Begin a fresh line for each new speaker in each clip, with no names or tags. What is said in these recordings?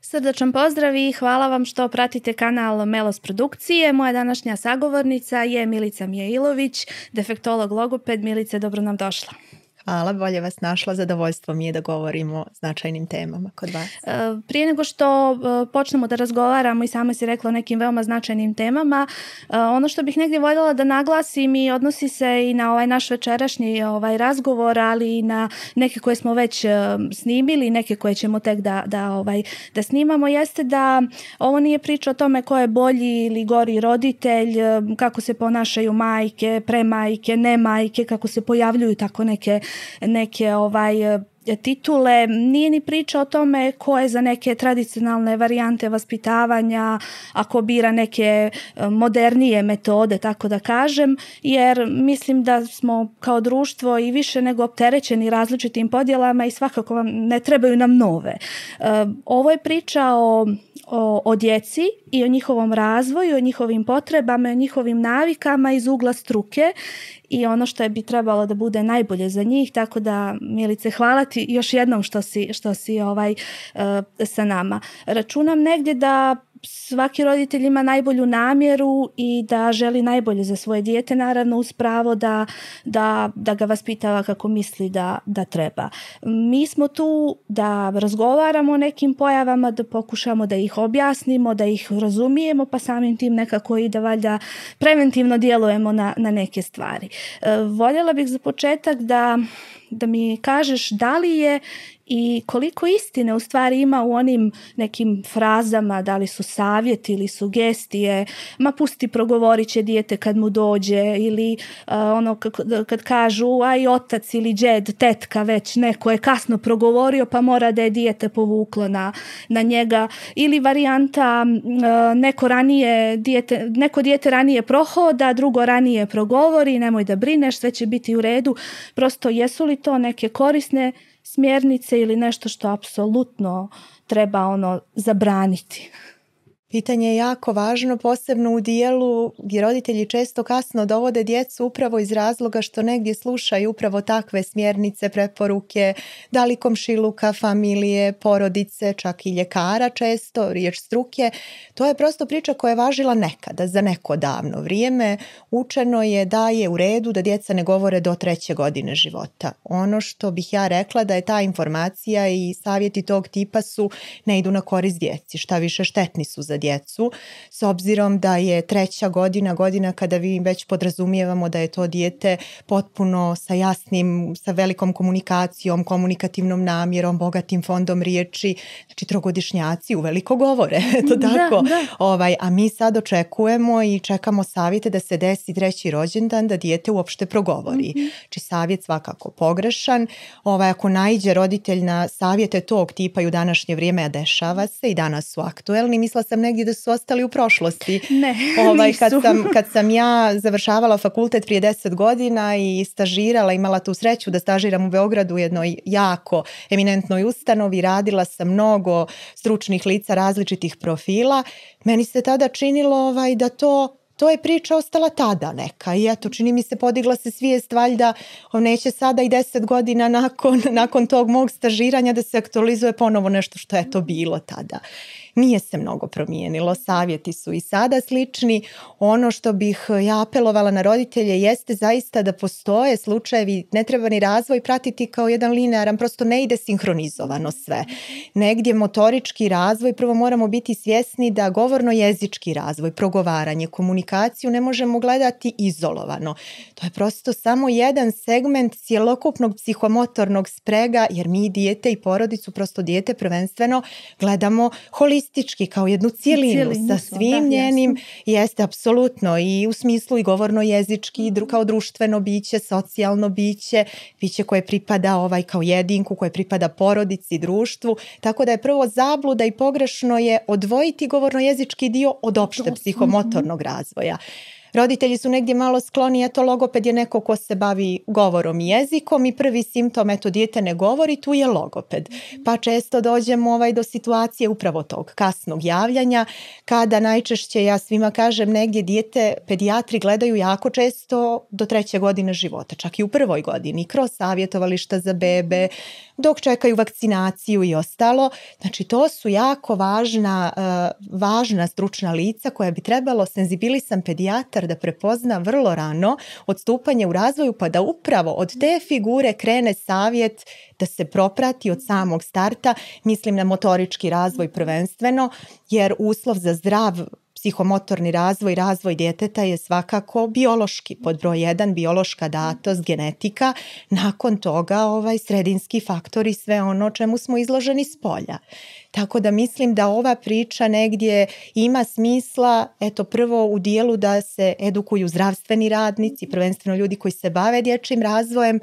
srdačan pozdrav i hvala vam što pratite kanal Melos Produkcije. Moja današnja sagovornica je Milica Mijailović, defektolog logoped. Milice, dobro nam došla.
Hvala, bolje vas našla. Zadovoljstvo mi je da govorimo o značajnim temama kod vas.
E, prije nego što e, počnemo da razgovaramo i sama si rekla o nekim veoma značajnim temama, e, ono što bih negdje voljela da naglasim i odnosi se i na ovaj naš večerašnji ovaj razgovor, ali i na neke koje smo već snimili, neke koje ćemo tek da, da, ovaj, da snimamo, jeste da ovo nije priča o tome ko je bolji ili gori roditelj, kako se ponašaju majke, premajke, nemajke, kako se pojavljuju tako neke neke ovaj e, titule, nije ni priča o tome ko je za neke tradicionalne varijante vaspitavanja, ako bira neke e, modernije metode, tako da kažem, jer mislim da smo kao društvo i više nego opterećeni različitim podjelama i svakako vam ne trebaju nam nove. E, ovo je priča o o djeci i o njihovom razvoju, o njihovim potrebama, o njihovim navikama iz ugla struke i ono što je bi trebalo da bude najbolje za njih. Tako da, Milice, hvala ti još jednom što si, što si ovaj, eh, sa nama. Računam negdje da svaki roditelj ima najbolju namjeru i da želi najbolje za svoje dijete, naravno uz pravo da, da, da ga vaspitava kako misli da, da treba. Mi smo tu da razgovaramo o nekim pojavama, da pokušamo da ih objasnimo, da ih razumijemo, pa samim tim nekako i da valjda preventivno djelujemo na, na neke stvari. E, voljela bih za početak da da mi kažeš da li je i koliko istine u stvari ima u onim nekim frazama, da li su savjeti ili sugestije, ma pusti progovorit će dijete kad mu dođe ili ono kad kažu aj otac ili džed, tetka već neko je kasno progovorio pa mora da je dijete povuklo na, na njega ili varijanta neko ranije dijete, neko dijete ranije prohoda, drugo ranije progovori, nemoj da brineš, sve će biti u redu. Prosto jesu li to neke korisne smjernice ili nešto što apsolutno treba ono zabraniti. Pitanje je jako važno, posebno u
dijelu gdje roditelji često kasno dovode djecu upravo iz razloga što negdje slušaju upravo takve smjernice, preporuke, da li komšiluka, familije, porodice, čak i ljekara često, riječ struke. To je prosto priča koja je važila nekada, za neko davno vrijeme. Učeno je da je u redu da djeca ne govore do treće godine života. Ono što bih ja rekla da je ta informacija i savjeti tog tipa su ne idu na korist djeci, šta više štetni su za djecu, s obzirom da je treća godina, godina kada vi već podrazumijevamo da je to dijete potpuno sa jasnim, sa velikom komunikacijom, komunikativnom namjerom, bogatim fondom riječi, znači trogodišnjaci u veliko govore, to tako. Ovaj, a mi sad očekujemo i čekamo savjete da se desi treći rođendan, da dijete uopšte progovori. Mm-hmm. Znači savjet svakako pogrešan. Ovaj, ako najđe roditelj na savjete tog tipa i u današnje vrijeme, a dešava se i danas su aktuelni, mislila sam ne negdje su ostali u prošlosti. Ne, ovaj, Kad sam, kad sam ja završavala fakultet prije deset godina i stažirala, imala tu sreću da stažiram u Beogradu u jednoj jako eminentnoj ustanovi, radila sam mnogo stručnih lica različitih profila, meni se tada činilo ovaj, da to to je priča ostala tada neka i eto čini mi se podigla se svijest valjda neće sada i deset godina nakon, nakon tog mog stažiranja da se aktualizuje ponovo nešto što je to bilo tada nije se mnogo promijenilo, savjeti su i sada slični. Ono što bih e, ja apelovala na roditelje jeste zaista da postoje slučajevi, ne treba ni razvoj pratiti kao jedan linearan, prosto ne ide sinhronizovano sve. Negdje motorički razvoj, prvo moramo biti svjesni da govorno jezički razvoj, progovaranje, komunikaciju ne možemo gledati izolovano. To je prosto samo jedan segment cjelokupnog psihomotornog sprega, jer mi dijete i porodicu, prosto dijete prvenstveno gledamo holistično holistički kao jednu cijelinu, sa svim njenim jeste apsolutno i u smislu i govorno jezički i mhm. kao društveno biće, socijalno biće, biće koje pripada ovaj kao jedinku, koje pripada porodici, društvu, tako da je prvo zabluda i pogrešno je odvojiti govorno jezički dio od opšte mhm. psihomotornog razvoja roditelji su negdje malo skloni, eto logoped je neko ko se bavi govorom i jezikom i prvi simptom, eto dijete ne govori, tu je logoped. Mhm. Pa često dođemo ovaj, do situacije upravo tog kasnog javljanja, kada najčešće, ja svima kažem, negdje dijete, pedijatri gledaju jako često do treće godine života, čak i u prvoj godini, kroz savjetovališta za bebe, mhm dok čekaju vakcinaciju i ostalo. Znači to su jako važna, e, važna stručna lica koja bi trebalo senzibilisan pedijatar da prepozna vrlo rano odstupanje u razvoju pa da upravo od te figure krene savjet da se proprati od samog starta, mislim na motorički razvoj prvenstveno, jer uslov za zdrav psihomotorni razvoj, razvoj djeteta je svakako biološki, pod broj jedan biološka datost, genetika, nakon toga ovaj sredinski faktor i sve ono čemu smo izloženi s polja. Tako da mislim da ova priča negdje ima smisla, eto prvo u dijelu da se edukuju zdravstveni radnici, prvenstveno ljudi koji se bave dječjim razvojem,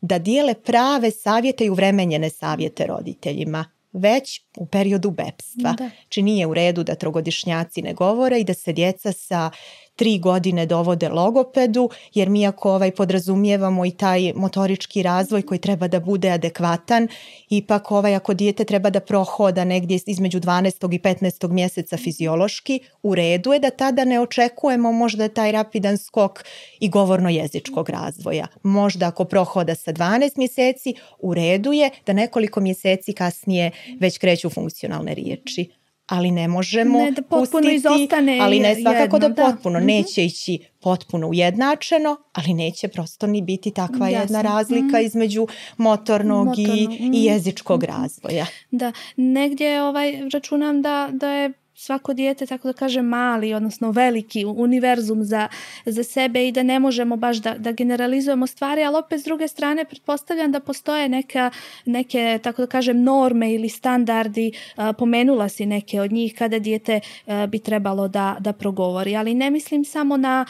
da dijele prave savjete i uvremenjene savjete roditeljima već u periodu bepstva. Da. Či znači, nije u redu da trogodišnjaci ne govore i da se djeca sa tri godine dovode logopedu, jer mi ako ovaj podrazumijevamo i taj motorički razvoj koji treba da bude adekvatan, ipak ovaj ako dijete treba da prohoda negdje između 12. i 15. mjeseca fiziološki, u redu je da tada ne očekujemo možda taj rapidan skok i govorno-jezičkog razvoja. Možda ako prohoda sa 12 mjeseci, u redu je da nekoliko mjeseci kasnije već kreću funkcionalne riječi ali ne možemo ne, da pustiti, ali ne svakako jedno, da potpuno mhm. neće ići potpuno ujednačeno, ali neće prosto ni biti takva jedna razlika mhm. između
motornog, i, i mhm. jezičkog
razvoja.
Da, negdje ovaj, računam da, da je svako dijete, tako da kažem, mali, odnosno veliki univerzum za, za sebe i da ne možemo baš da, da generalizujemo stvari, ali opet s druge strane pretpostavljam da postoje neka, neke, tako da kažem, norme ili standardi, a, pomenula si neke od njih kada dijete bi trebalo da, da progovori, ali ne mislim samo na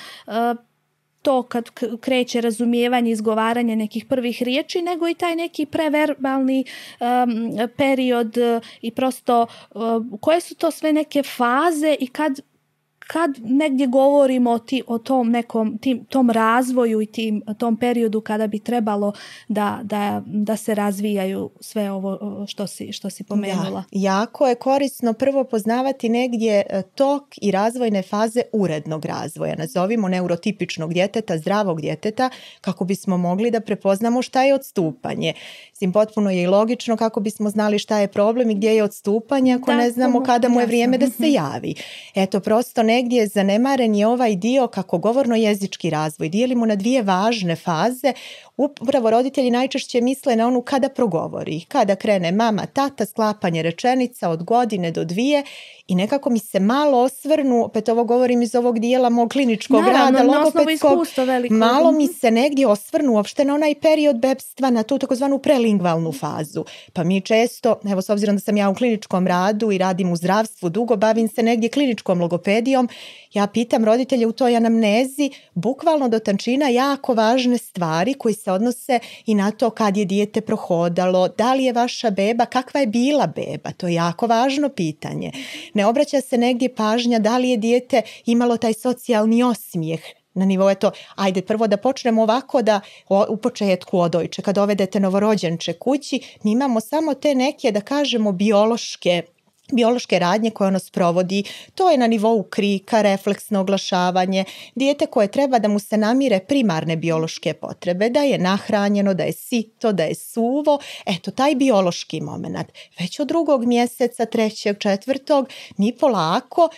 to kad kreće razumijevanje izgovaranje nekih prvih riječi nego i taj neki preverbalni period e, i prosto e, koje su to sve neke faze i kad kad negdje govorimo ti, o tom nekom tim, tom razvoju i tim, tom periodu kada bi trebalo da, da, da se razvijaju sve ovo što si, što si pomenula. jako
je korisno prvo poznavati negdje e, tok i razvojne faze urednog razvoja. Nazovimo neurotipičnog djeteta, zdravog djeteta, kako bismo mogli da prepoznamo šta je odstupanje. Mislim, potpuno je i logično kako bismo znali šta je problem i gdje je odstupanje ako ne znamo kada mu je vrijeme da se mhm. javi. Eto, prosto negdje zanemaren je ovaj dio kako govorno jezički razvoj. Dijelimo na dvije važne faze. Upravo roditelji najčešće misle na onu kada progovori. Kada krene mama, tata, sklapanje rečenica od godine do dvije i nekako mi se malo osvrnu, opet ovo govorim iz ovog dijela mog kliničkog rada, malo mi mhm. se negdje osvrnu uopšte na onaj period bebstva, na tu takozvanu fazu. Pa mi često, evo s obzirom da sam ja u kliničkom radu i radim u zdravstvu dugo, bavim se negdje kliničkom logopedijom, ja pitam roditelje u toj anamnezi bukvalno do tančina jako važne stvari koji se odnose i na to kad je dijete prohodalo, da li je vaša beba, kakva je bila beba, to je jako važno pitanje. Ne obraća se negdje pažnja da li je dijete imalo taj socijalni osmijeh, na nivou je to, ajde prvo da počnemo ovako da u početku odojče, kad dovedete novorođenče kući, mi imamo samo te neke, da kažemo, biološke biološke radnje koje ono sprovodi. To je na nivou krika, refleksno oglašavanje, dijete koje treba da mu se namire primarne biološke potrebe, da je nahranjeno, da je sito, da je suvo. Eto, taj biološki moment. Već od drugog mjeseca, trećeg, četvrtog, mi polako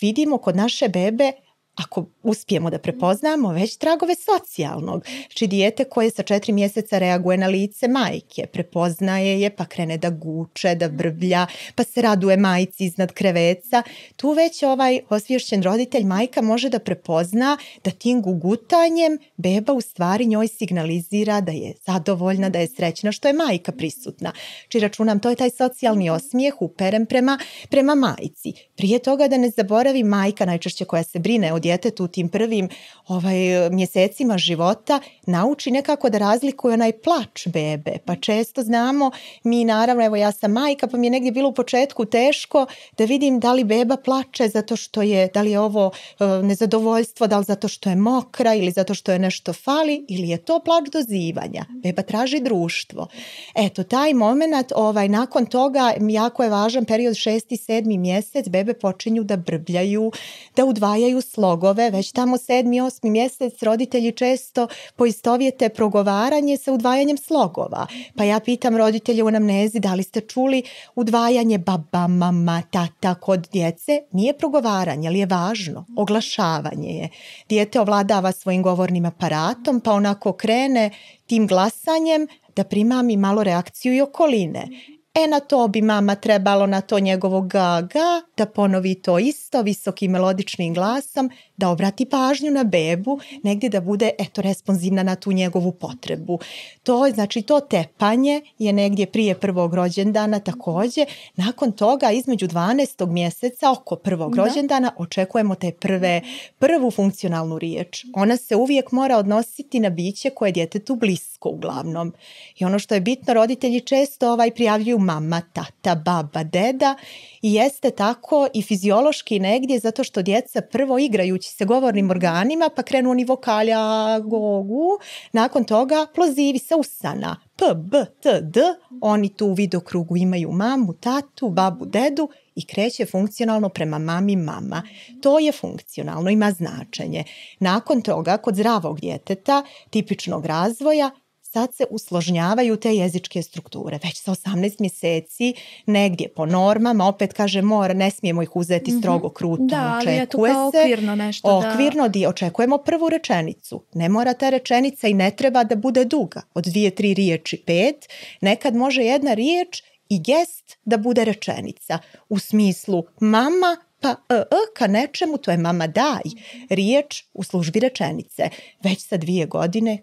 vidimo kod naše bebe ako uspijemo da prepoznamo već tragove socijalnog, či znači, dijete koje sa četiri mjeseca reaguje na lice majke, prepoznaje je pa krene da guče, da brblja, pa se raduje majci iznad kreveca, tu već ovaj osvješćen roditelj majka može da prepozna da tim gugutanjem beba u stvari njoj signalizira da je zadovoljna, da je srećna što je majka prisutna. Či znači, računam, to je taj socijalni osmijeh uperen prema, prema majci. Prije toga da ne zaboravi majka najčešće koja se brine o djetetu u tim prvim ovaj, mjesecima života nauči nekako da razlikuje onaj plač bebe. Pa mm. često znamo, mi naravno, evo ja sam majka, pa mi je negdje bilo u početku teško da vidim da li beba plače zato što je, da li je ovo e, nezadovoljstvo, da li zato što je mokra ili zato što je nešto fali ili je to plač dozivanja. Mm. Beba traži društvo. Eto, taj moment, ovaj, nakon toga, jako je važan period šesti, sedmi mjesec, bebe počinju da brbljaju, da udvajaju slo blogove, već tamo sedmi, osmi mjesec roditelji često poistovjete progovaranje sa udvajanjem slogova. Pa ja pitam roditelje u anamnezi da li ste čuli udvajanje baba, mama, tata kod djece. Nije progovaranje, ali je važno. Oglašavanje je. Dijete ovladava svojim govornim aparatom pa onako krene tim glasanjem da i malo reakciju i okoline E na to bi mama trebalo na to njegovog gaga da ponovi to isto visokim melodičnim glasom da obrati pažnju na bebu, negdje da bude eto responsivna na tu njegovu potrebu. To znači to tepanje je negdje prije prvog rođendana također. Nakon toga između 12. mjeseca oko prvog da. rođendana očekujemo te prve prvu funkcionalnu riječ. Ona se uvijek mora odnositi na biće koje je djetetu blisko uglavnom. I ono što je bitno, roditelji često ovaj prijavljuju mama, tata, baba, deda i jeste tako i fiziološki negdje zato što djeca prvo igrajući znači govornim organima, pa krenu oni vokalja gogu, nakon toga plozivi sa usana, p, b, t, d, oni tu u vidokrugu imaju mamu, tatu, babu, dedu i kreće funkcionalno prema mami mama. To je funkcionalno, ima značenje. Nakon toga, kod zdravog djeteta, tipičnog razvoja, sad se usložnjavaju te jezičke strukture. Već sa 18 mjeseci negdje po normama, opet kaže mora, ne smijemo ih uzeti mhm. strogo, kruto, da, ali je okvirno nešto. Okvirno di očekujemo prvu rečenicu. Ne mora ta rečenica i ne treba da bude duga. Od dvije, tri riječi, pet. Nekad može jedna riječ i gest da bude rečenica u smislu mama pa e, e, ka nečemu, to je mama daj, riječ u službi rečenice. Već sa dvije godine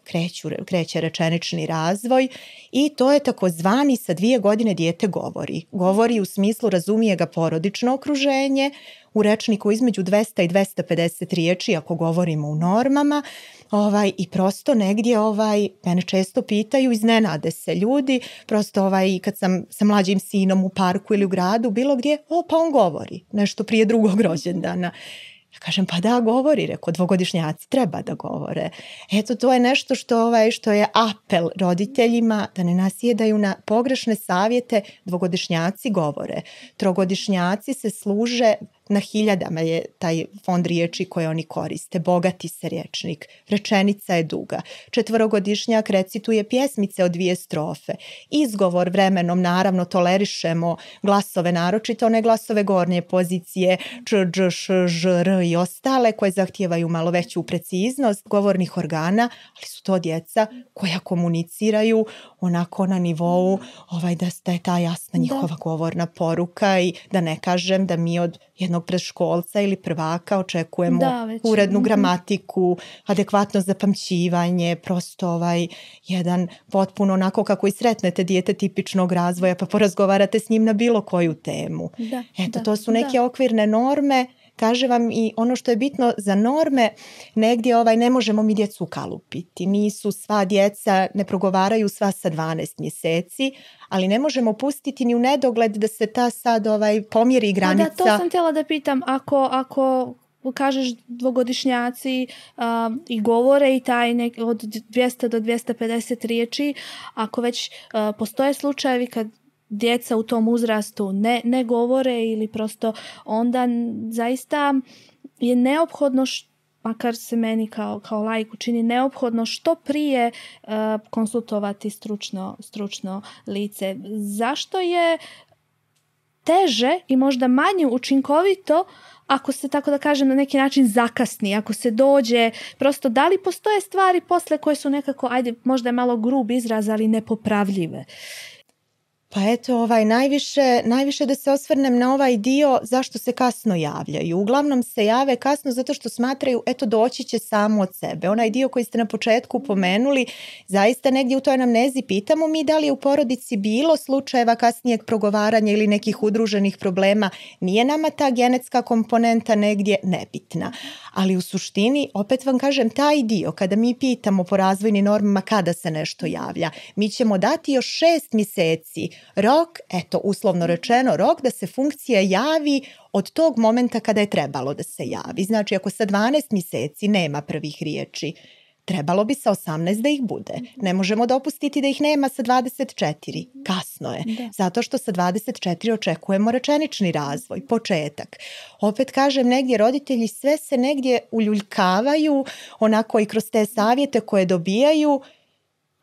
kreće rečenični razvoj i to je takozvani sa dvije godine dijete govori. Govori u smislu razumije ga porodično okruženje, u rečniku između 200 i 250 riječi ako govorimo u normama ovaj, i prosto negdje ovaj, mene često pitaju, iznenade se ljudi, prosto ovaj, kad sam sa mlađim sinom u parku ili u gradu, bilo gdje, o pa on govori, nešto prije drugog rođendana. Ja kažem, pa da, govori, reko, dvogodišnjaci treba da govore. Eto, to je nešto što, ovaj, što je apel roditeljima da ne nasjedaju na pogrešne savjete, dvogodišnjaci govore. Trogodišnjaci se služe na hiljadama je taj fond riječi koje oni koriste, bogati se rječnik, rečenica je duga. Četvorogodišnjak recituje pjesmice od dvije strofe. Izgovor vremenom naravno tolerišemo glasove naročito, one glasove gornje pozicije č, dž, ž, r i ostale koje zahtijevaju malo veću preciznost govornih organa, ali su to djeca koja komuniciraju onako na nivou ovaj, da je ta jasna njihova govorna poruka i da ne kažem da mi od jednog predškolca ili prvaka očekujemo urednu mhm. gramatiku, adekvatno zapamćivanje, prosto ovaj jedan potpuno onako kako i sretnete dijete tipičnog razvoja pa porazgovarate s njim na bilo koju temu. Eto, to su neke okvirne norme kaže vam i ono što je bitno za norme, negdje ovaj ne možemo mi djecu kalupiti, nisu sva djeca, ne progovaraju sva sa 12 mjeseci, ali ne možemo pustiti ni u nedogled da se ta sad ovaj pomjeri granica. Da, to sam
htjela da pitam, ako, ako kažeš dvogodišnjaci i govore i taj od 200 do 250 riječi, ako već postoje slučajevi kad djeca u tom uzrastu ne, ne govore ili prosto onda zaista je neophodno makar se meni kao, kao lajku čini neophodno što prije uh, konsultovati stručno, stručno lice. Zašto je teže i možda manje učinkovito ako se tako da kažem na neki način zakasni, ako se dođe, prosto da li postoje stvari posle koje su nekako, ajde možda je malo grub izraz, ali nepopravljive. Pa eto, ovaj, najviše, najviše da se osvrnem
na ovaj dio zašto se kasno javljaju. Uglavnom se jave kasno zato što smatraju, eto, doći će samo od sebe. Onaj dio koji ste na početku mhm. pomenuli, zaista negdje u toj anamnezi pitamo mi da li je u porodici bilo slučajeva kasnijeg progovaranja ili nekih udruženih problema. Nije nama ta genetska komponenta negdje nebitna. Ali u suštini, opet vam kažem, taj dio kada mi pitamo po razvojnim normama kada se nešto javlja, mi ćemo dati još šest mjeseci rok, eto uslovno mm. rečeno rok da se funkcija javi od tog momenta kada je trebalo da se javi. Znači ako sa 12 mjeseci nema prvih riječi, trebalo bi sa 18 da ih bude. Mhm. Ne možemo dopustiti da ih nema sa 24. Kasno je. Zato što sa 24 očekujemo rečenični razvoj, početak. Opet kažem, negdje roditelji sve se negdje uljuljkavaju onako i kroz te savjete koje dobijaju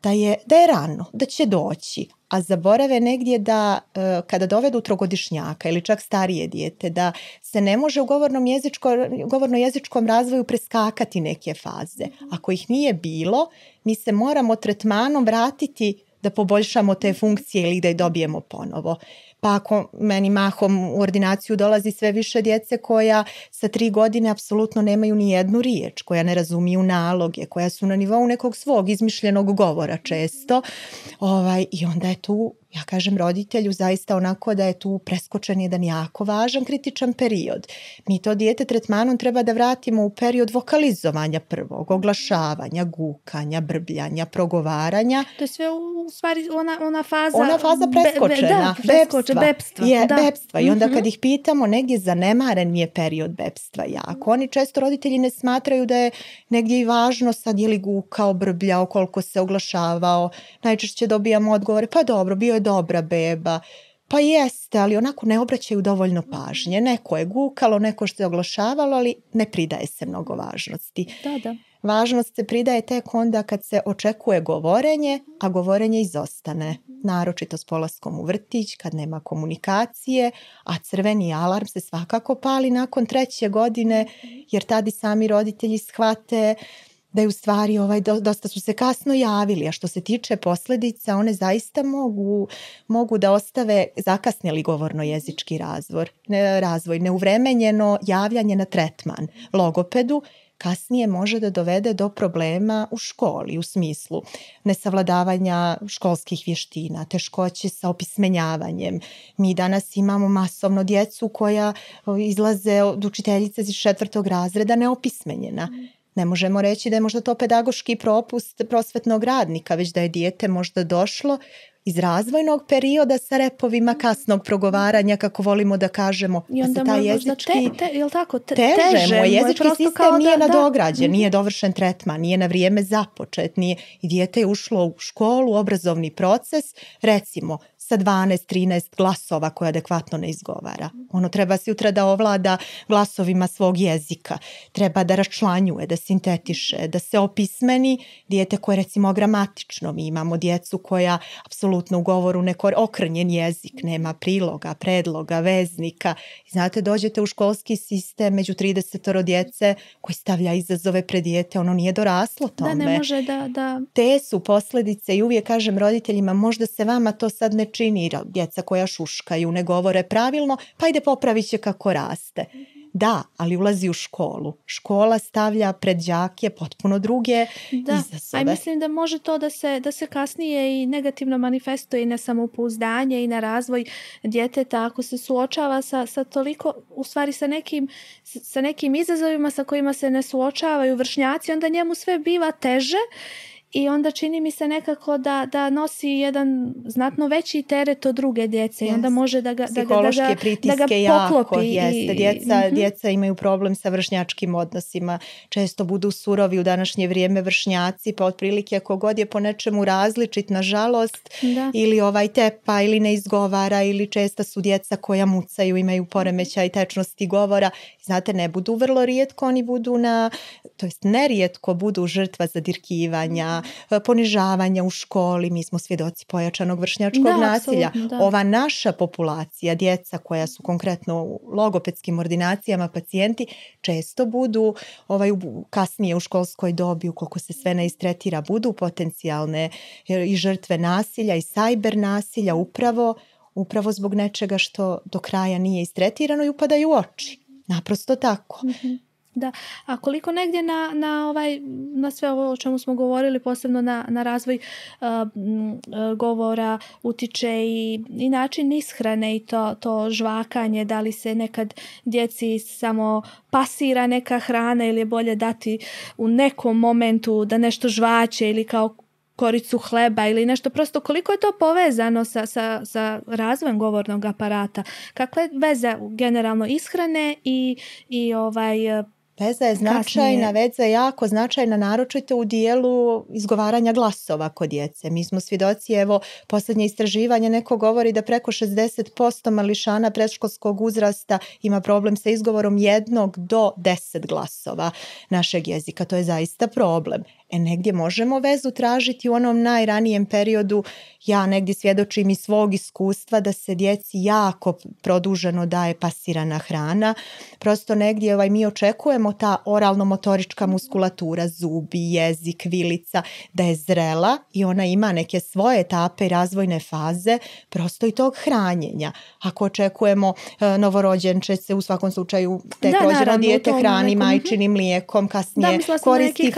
da je, da je rano, da će doći a zaborave negdje da e, kada dovedu trogodišnjaka ili čak starije dijete, da se ne može u govornom govorno jezičkom razvoju preskakati neke faze. Mhm. Ako ih nije bilo, mi se moramo tretmanom vratiti da poboljšamo te funkcije ili da ih dobijemo ponovo pa ako meni mahom u ordinaciju dolazi sve više djece koja sa tri godine apsolutno nemaju ni jednu riječ, koja ne razumiju naloge, koja su na nivou nekog svog izmišljenog govora često ovaj, i onda je tu ja kažem roditelju zaista onako da je tu preskočen jedan jako važan kritičan period. Mi to dijete tretmanom treba da vratimo u period vokalizovanja prvog, oglašavanja, gukanja, brbljanja, progovaranja.
To je sve u stvari ona, ona faza... Ona faza preskočena, be, da, preskoče, Je, bepstva. I onda mhm. kad
ih pitamo, negdje zanemaren mi je period bepstva jako. Oni često roditelji ne smatraju da je negdje i važno sad je li gukao, brbljao, koliko se oglašavao. Najčešće dobijamo odgovore, pa dobro, bio je dobra beba, pa jeste, ali onako ne obraćaju dovoljno pažnje. Neko je gukalo, neko što je oglašavalo, ali ne pridaje se mnogo važnosti. Da, da. Važnost se pridaje tek onda kad se očekuje govorenje, a govorenje izostane. Naročito s polaskom u vrtić, kad nema komunikacije, a crveni alarm se svakako pali nakon treće godine, jer tadi sami roditelji shvate da je u stvari ovaj, dosta su se kasno javili, a što se tiče posljedica, one zaista mogu, mogu da ostave zakasnjeli govorno jezički razvor, ne, razvoj, neuvremenjeno javljanje na tretman logopedu, kasnije može da dovede do problema u školi u smislu nesavladavanja školskih vještina, teškoće sa opismenjavanjem. Mi danas imamo masovno djecu koja izlaze od učiteljice iz četvrtog razreda neopismenjena ne možemo reći da je možda to pedagoški propust prosvetnog radnika, već da je dijete možda došlo iz razvojnog perioda sa repovima mm. kasnog progovaranja, kako volimo da kažemo. I pa onda jezički,
jel tako, te, je, sistem nije
nadograđen, da. nije dovršen tretman, nije na vrijeme započet, nije, i dijete je ušlo u školu, obrazovni proces, recimo, sa 12-13 glasova koje adekvatno ne izgovara. Ono treba sutra da ovlada glasovima svog jezika, treba da račlanjuje, da sintetiše, da se opismeni dijete koje recimo gramatično. Mi imamo djecu koja apsolutno u govoru neko okrnjen jezik, nema priloga, predloga, veznika. Znate, dođete u školski sistem među 30 djece koji stavlja izazove pred dijete, ono nije doraslo tome. Da, ne može
da, da.
Te su posljedice i uvijek kažem roditeljima, možda se vama to sad ne čini, djeca koja šuškaju, ne govore pravilno, pa ide popravit će kako raste. Da, ali ulazi u školu. Škola stavlja pred đake potpuno druge da. mislim
da može to da se, da se kasnije i negativno manifestuje i na samopouzdanje i na razvoj djeteta ako se suočava sa, sa toliko, u stvari sa nekim, sa nekim izazovima sa kojima se ne suočavaju vršnjaci, onda njemu sve biva teže i onda čini mi se nekako da, da nosi jedan znatno veći teret od druge djece i onda može da ga, da ga, da da Jako, jeste. Djeca, mhm.
djeca imaju problem sa vršnjačkim odnosima. Često budu surovi u današnje vrijeme vršnjaci pa otprilike ako god je po nečemu različit nažalost ili ovaj tepa ili ne izgovara ili često su djeca koja mucaju imaju i tečnosti govora. Znate ne budu vrlo rijetko oni budu na to jest nerijetko budu žrtva zadirkivanja E, ponižavanja u školi, mi smo svjedoci pojačanog vršnjačkog nasilja. Ova naša populacija, djeca koja su konkretno u logopedskim ordinacijama pacijenti, često budu ovaj, kasnije u školskoj dobi, ukoliko se sve ne istretira, budu potencijalne e, i žrtve nasilja i sajber nasilja upravo upravo zbog nečega što do kraja nije
istretirano i upadaju u oči.
Naprosto tako.
Mhm. Da, a koliko negdje na, na, ovaj, na sve ovo o čemu smo govorili, posebno na, na razvoj govora utiče i, i način ishrane i to, to žvakanje, da li se nekad djeci samo pasira neka hrana ili je bolje dati u nekom momentu da nešto žvaće ili kao koricu hleba ili nešto prosto koliko je to povezano sa, sa, sa razvojem govornog aparata Kakve veze generalno ishrane i, i ovaj Veza je značajna, veza je
jako značajna, naročito u dijelu izgovaranja glasova kod djece. Mi smo svjedoci, evo, posljednje istraživanje, neko govori da preko 60% mališana predškolskog uzrasta ima problem sa izgovorom jednog do deset glasova našeg jezika. To je zaista problem. E negdje možemo vezu tražiti u onom najranijem periodu. Ja negdje svjedočim iz svog iskustva da se djeci jako produženo daje pasirana hrana. Prosto negdje ovaj, mi očekujemo ta oralno-motorička muskulatura, zubi, jezik, vilica, da je zrela i ona ima neke svoje etape i razvojne faze, prosto i tog hranjenja. Ako očekujemo e, novorođenče se u svakom slučaju tek rođeno dijete hrani majčinim mhm. mlijekom, kasnije koristi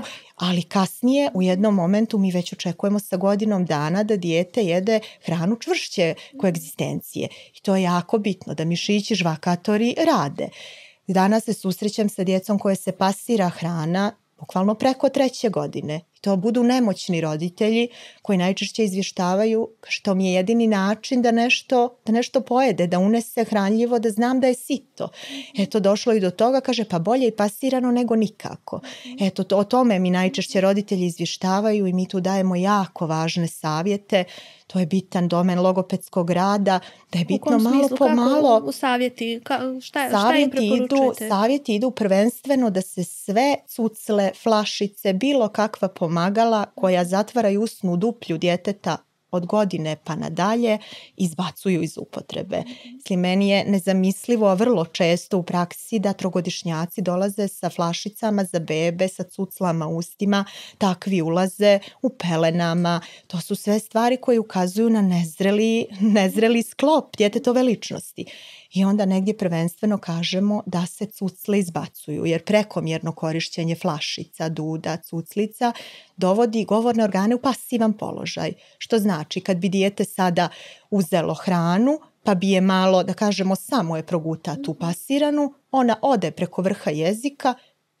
da. ali kasnije u jednom momentu mi već očekujemo sa godinom dana da dijete jede hranu čvršće koegzistencije. I to je jako bitno da mišići žvakatori rade. Danas se susrećem sa djecom koje se pasira hrana bukvalno preko treće godine to budu nemoćni roditelji koji najčešće izvještavaju što mi je jedini način da nešto, da nešto pojede, da unese hranljivo, da znam da je sito. Eto, došlo i do toga, kaže, pa bolje i pasirano nego nikako. Eto, to, o tome mi najčešće roditelji izvještavaju i mi tu dajemo jako važne savjete. To je bitan domen logopedskog rada, da je bitno malo po malo... U
savjeti, šta, šta im idu,
savjeti idu prvenstveno da se sve cucle, flašice, bilo kakva po pomagala koja zatvaraju usnu duplju djeteta od godine pa nadalje izbacuju iz upotrebe. Sli meni je nezamislivo a vrlo često u praksi da trogodišnjaci dolaze sa flašicama za bebe, sa cuclama ustima, takvi ulaze u pelenama. To su sve stvari koje ukazuju na nezreli, nezreli sklop djetetove ličnosti i onda negdje prvenstveno kažemo da se cucle izbacuju, jer prekomjerno korišćenje flašica, duda, cuclica dovodi govorne organe u pasivan položaj. Što znači kad bi dijete sada uzelo hranu, pa bi je malo, da kažemo, samo je proguta tu pasiranu, ona ode preko vrha jezika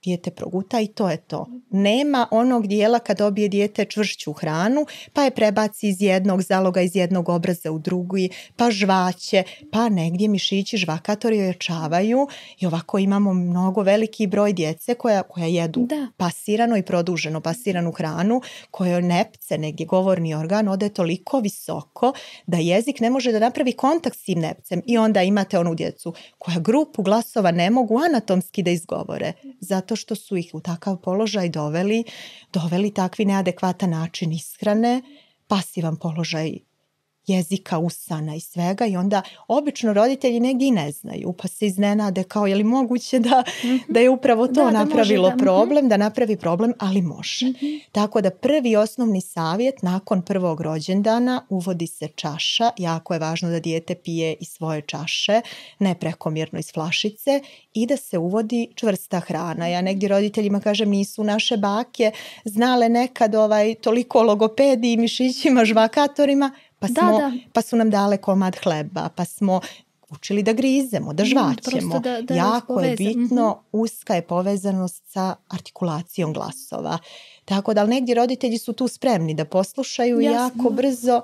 dijete proguta i to je to. Nema onog dijela kad dobije dijete čvršću hranu, pa je prebaci iz jednog zaloga, iz jednog obraza u drugi, pa žvaće, pa negdje mišići žvakatori ojačavaju i ovako imamo mnogo veliki broj djece koja, koja jedu da. pasirano i produženo pasiranu hranu, kojoj nepce negdje govorni organ ode toliko visoko da jezik ne može da napravi kontakt s tim nepcem i onda imate onu djecu koja grupu glasova ne mogu anatomski da izgovore. Zato što su ih u takav položaj doveli, doveli takvi neadekvatan način ishrane, pasivan položaj jezika usana i svega i onda obično roditelji negdje i ne znaju pa se iznenade kao je li moguće da, mhm. da je upravo to napravilo mhm. problem, da napravi problem, ali može. Mhm. Tako da prvi osnovni savjet nakon prvog rođendana uvodi se čaša, jako je važno da dijete pije iz svoje čaše, ne prekomjerno iz flašice i da se uvodi čvrsta hrana. Ja negdje roditeljima kažem nisu naše bake znale nekad ovaj toliko o logopediji, mišićima, žvakatorima, pa, smo, pa su nam dale komad hleba, pa smo učili da grizemo, da mhm, žvaćemo. jako je bitno, mhm. uska je povezanost sa artikulacijom glasova. Tako da, negdje roditelji su tu spremni da poslušaju jako brzo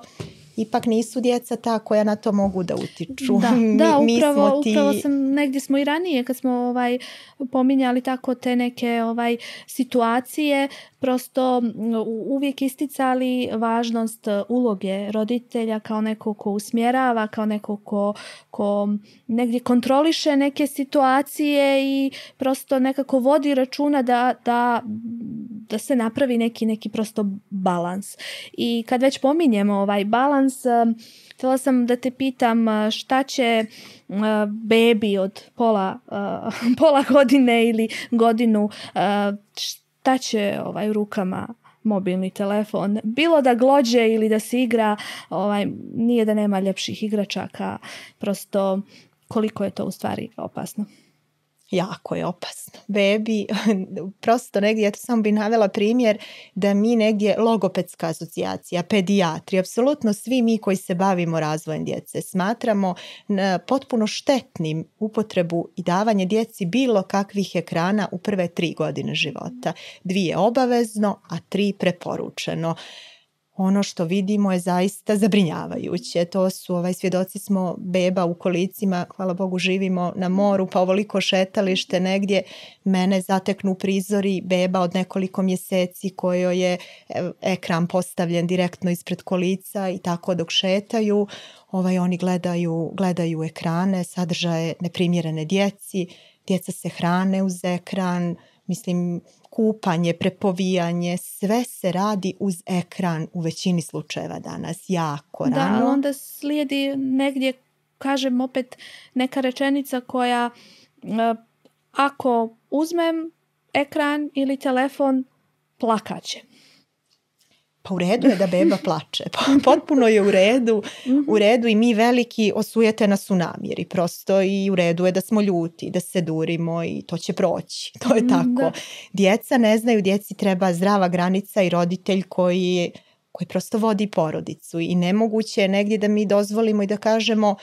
ipak nisu djeca ta koja na to mogu da utiču. Da, upravo,
sam, negdje smo i ranije kad smo ovaj, pominjali tako te neke ovaj situacije, prosto uvijek isticali važnost e, uloge roditelja kao nekog ko usmjerava, kao neko ko, ko negdje kontroliše neke situacije i prosto nekako vodi računa da, da, da se napravi neki, neki prosto balans. I kad već pominjemo ovaj balans, Jones, htjela sam da te pitam šta će bebi od pola, pola godine ili godinu, šta će ovaj, u rukama mobilni telefon. Bilo da glođe ili da se igra, ovaj, nije da nema ljepših igračaka, prosto koliko je to u stvari opasno jako je opasno. Bebi,
prosto negdje, ja to samo bi navela primjer da mi negdje logopedska asocijacija, pedijatri, apsolutno svi mi koji se bavimo razvojem djece, smatramo potpuno štetnim upotrebu i davanje djeci bilo kakvih ekrana u prve tri godine života. Dvije obavezno, a tri preporučeno ono što vidimo je zaista zabrinjavajuće. To su, ovaj, svjedoci smo beba u kolicima, hvala Bogu živimo na moru, pa ovoliko šetalište negdje. Mene zateknu prizori beba od nekoliko mjeseci kojoj je ekran postavljen direktno ispred kolica i tako dok šetaju. Ovaj, oni gledaju, gledaju ekrane, sadržaje neprimjerene djeci, djeca se hrane uz ekran, mislim kupanje, prepovijanje, sve se radi uz ekran u većini slučajeva danas, jako da, Da, onda
slijedi negdje, kažem opet, neka rečenica koja eh, ako uzmem ekran ili telefon, plakaćem
pa u redu je da beba plače, pa potpuno je u redu, u mhm. redu i mi veliki osujete nas u namjeri prosto i u redu je da smo ljuti, da se durimo i to će proći, to je mm, tako. Djeca ne znaju, djeci treba zdrava granica i roditelj koji, koji prosto vodi porodicu i nemoguće je negdje da mi dozvolimo i da kažemo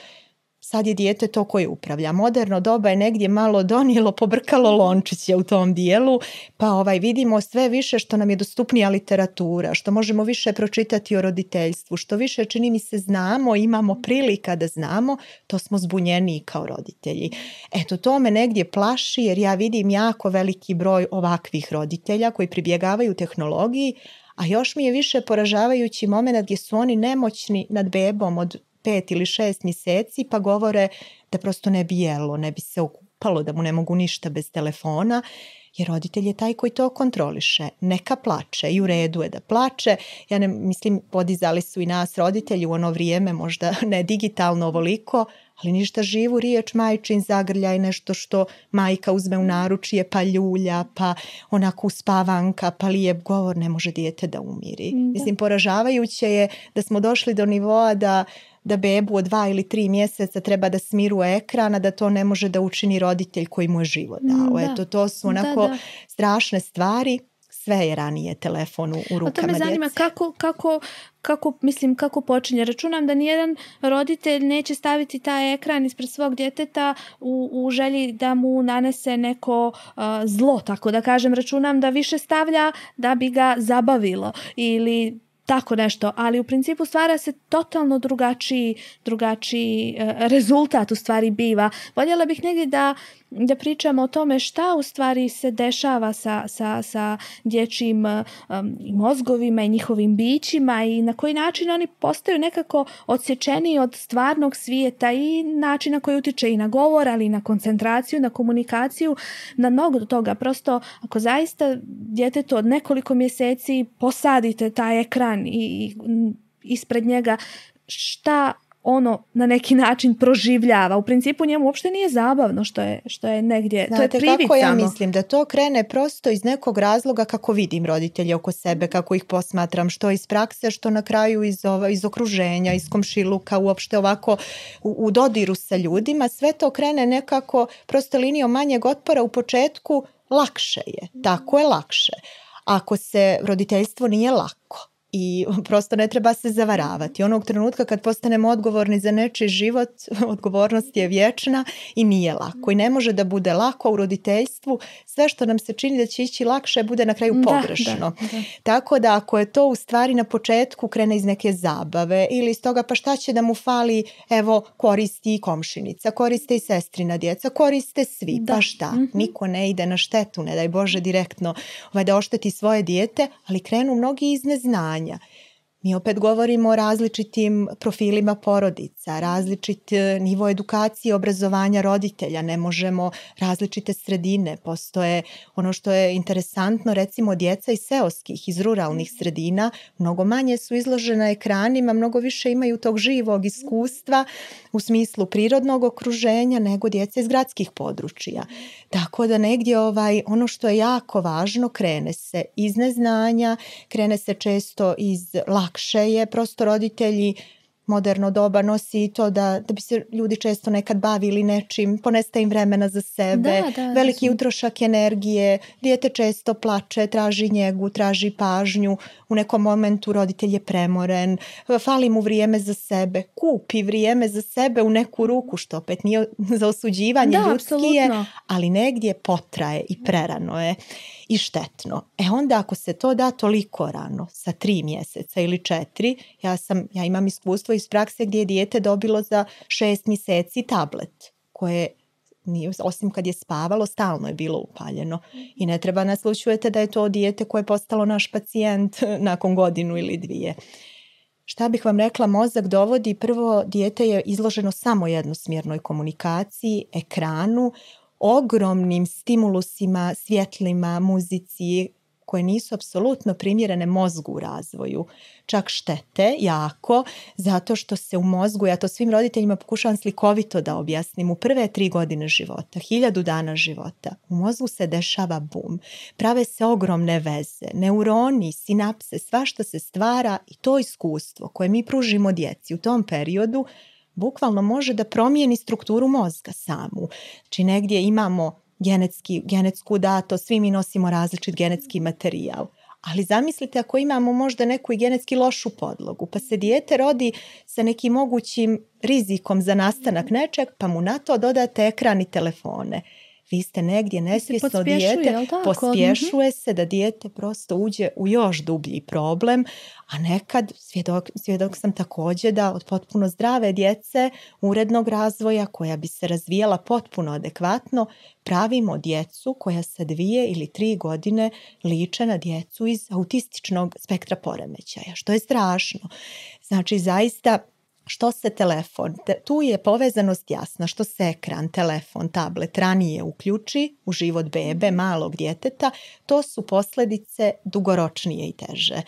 sad je dijete to koje upravlja. Moderno doba je negdje malo donijelo, pobrkalo lončiće u tom dijelu, pa ovaj, vidimo sve više što nam je dostupnija literatura, što možemo više pročitati o roditeljstvu, što više čini mi se znamo, imamo prilika da znamo, to smo zbunjeni kao roditelji. Eto, to me negdje plaši jer ja vidim jako veliki broj ovakvih roditelja koji pribjegavaju tehnologiji, a još mi je više poražavajući moment gdje su oni nemoćni nad bebom od pet ili šest mjeseci pa govore da prosto ne bi jelo, ne bi se okupalo, da mu ne mogu ništa bez telefona jer roditelj je taj koji to kontroliše. Neka plače i u redu je da plače. Ja ne mislim podizali su i nas roditelji u ono vrijeme, možda ne digitalno ovoliko, ali ništa živu riječ majčin i nešto što majka uzme u naručje, pa ljulja, pa onako uspavanka, pa lijep govor, ne može dijete da umiri. Da. Mislim, poražavajuće je da smo došli do nivoa da da bebu od dva ili tri mjeseca treba da smiruje ekrana, da to ne može da učini roditelj koji mu je život dao. Mm, da. Eto, to su onako strašne stvari sve je ranije telefon u, rukama pa djece. A to me zanima
kako, kako, kako, mislim, kako počinje. Računam da nijedan roditelj neće staviti taj ekran ispred svog djeteta u, u želji da mu nanese neko zlo, tako da kažem. Računam da više stavlja da bi ga zabavilo ili tako nešto, ali u principu stvara se totalno drugačiji, drugačiji e, rezultat u stvari biva. Voljela bih negdje da da pričamo o tome šta u stvari se dešava sa, sa, sa dječjim eh, mozgovima i njihovim bićima i na koji način oni postaju nekako odsječeni od stvarnog svijeta i načina koji utječe i na govor, ali i na koncentraciju, na komunikaciju, na mnogo toga. Prosto ako zaista djetetu od nekoliko mjeseci posadite taj ekran i ispred njega šta ono na neki način proživljava. U principu njemu uopšte nije zabavno što je, što je negdje. Znate, to je privitano. kako ja mislim
da to krene prosto iz nekog razloga kako vidim roditelje oko sebe, kako ih posmatram, što iz prakse, što na kraju iz, iz okruženja, iz komšiluka, uopšte ovako u, u dodiru sa ljudima. Sve to krene nekako prosto linijom manjeg otpora u početku lakše je. Tako je lakše. Ako se roditeljstvo nije lako, i prosto ne treba se zavaravati. Onog trenutka kad postanemo odgovorni za nečiji život, odgovornost je vječna i nije lako. I ne može da bude lako u roditeljstvu. Sve što nam se čini da će ići lakše bude na kraju pogrešno. Tako da ako je to u stvari na početku krene iz neke zabave ili iz toga pa šta će da mu fali, evo koristi i komšinica, koriste i sestrina djeca, koriste svi, pa šta. Mm Niko ne ide na štetu, ne daj Bože direktno ovaj, da ošteti svoje dijete, ali krenu mnogi iz neznanja Yeah. Mi opet govorimo o različitim profilima porodica, različit e, nivo edukacije i obrazovanja roditelja, ne možemo različite sredine. Postoje ono što je interesantno, recimo djeca iz seoskih, iz ruralnih mhm. sredina, mnogo manje su izložena ekranima, mnogo više imaju tog živog iskustva u smislu prirodnog okruženja nego djeca iz gradskih područja. Mhm. Tako da negdje ovaj, ono što je jako važno krene se iz neznanja, krene se često iz lakše je prosto roditelji moderno doba nosi i to da, da bi se ljudi često nekad bavili nečim, ponesta im vremena za sebe, veliki utrošak energije, dijete često plače, traži njegu, traži pažnju, u nekom momentu roditelj je premoren, fali mu vrijeme za sebe, kupi vrijeme za sebe u neku ruku, što opet nije za osuđivanje, ljudski je, ali negdje potraje i prerano je i štetno. E onda ako se to da toliko rano, sa tri mjeseca ili četiri, ja, sam, ja imam iskustvo iz prakse gdje je dijete dobilo za šest mjeseci tablet koje nije, osim kad je spavalo, stalno je bilo upaljeno. I ne treba naslučujete da je to dijete koje je postalo naš pacijent nakon godinu ili dvije. Šta bih vam rekla, mozak dovodi, prvo dijete je izloženo samo jednosmjernoj komunikaciji, ekranu, ogromnim stimulusima, svjetlima, muzici koje nisu apsolutno primjerene mozgu u razvoju. Čak štete jako, zato što se u mozgu, ja to svim roditeljima pokušavam slikovito da objasnim, u prve tri godine života, hiljadu dana života, u mozgu se dešava bum. Prave se ogromne veze, neuroni, sinapse, sva što se stvara i to iskustvo koje mi pružimo djeci u tom periodu bukvalno može da promijeni strukturu mozga samu. Znači negdje imamo genetski, genetsku dato, svi mi nosimo različit genetski materijal. Ali zamislite ako imamo možda neku i genetski lošu podlogu, pa se dijete rodi sa nekim mogućim rizikom za nastanak nečeg, pa mu na to dodate ekran i telefone vi ste negdje nesvjesno dijete, pospješuje se da dijete prosto uđe u još dublji problem, a nekad svjedok, sam također da od potpuno zdrave djece urednog razvoja koja bi se razvijala potpuno adekvatno pravimo djecu koja se dvije ili tri godine liče na djecu iz autističnog spektra poremećaja, što je strašno. Znači zaista što se telefon, tu je povezanost jasna, što se ekran, telefon, tablet ranije uključi u život bebe, mhm. malog djeteta, to su posljedice dugoročnije i teže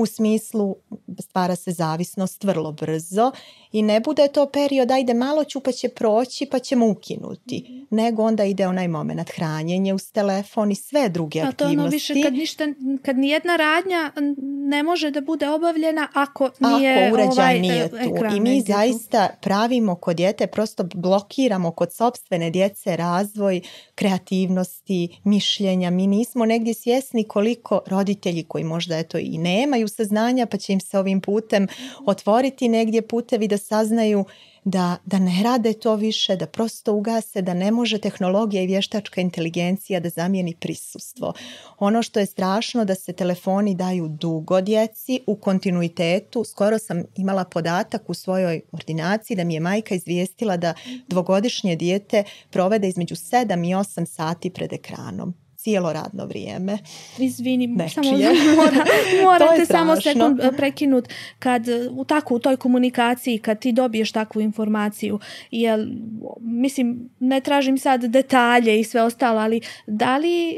u smislu stvara se zavisnost vrlo brzo i ne bude to period ajde malo ću pa će proći pa ćemo ukinuti mhm. nego onda ide onaj moment hranjenje uz telefon i sve druge aktivnosti. A to ono više kad,
ništa, kad nijedna radnja ne može da bude obavljena ako nije ako uređaj ovaj, e, nije tu. I mi
zaista pravimo kod djete, prosto blokiramo kod sobstvene djece razvoj kreativnosti, mišljenja. Mi nismo negdje svjesni koliko roditelji koji možda eto i nemaju saznanja pa će im se ovim putem otvoriti negdje putevi da saznaju da, da ne rade to više, da prosto ugase, da ne može tehnologija i vještačka inteligencija da zamijeni prisustvo. Ono što je strašno da se telefoni daju dugo djeci u kontinuitetu. Skoro sam imala podatak u svojoj ordinaciji da mi je majka izvijestila da dvogodišnje dijete provede između 7 i 8 sati pred ekranom cijelo radno vrijeme.
Izvini, samo mora, morate samo sekund e, prekinut kad e, u tako u toj komunikaciji kad ti dobiješ takvu informaciju jer mislim ne tražim sad detalje i sve ostalo ali da li e,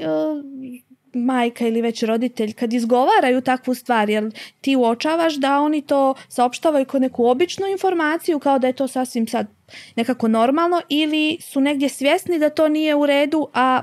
majka ili već roditelj kad izgovaraju takvu stvar jer ti uočavaš da oni to saopštavaju kod neku običnu informaciju kao da je to sasvim sad nekako normalno ili su negdje svjesni da to nije u redu a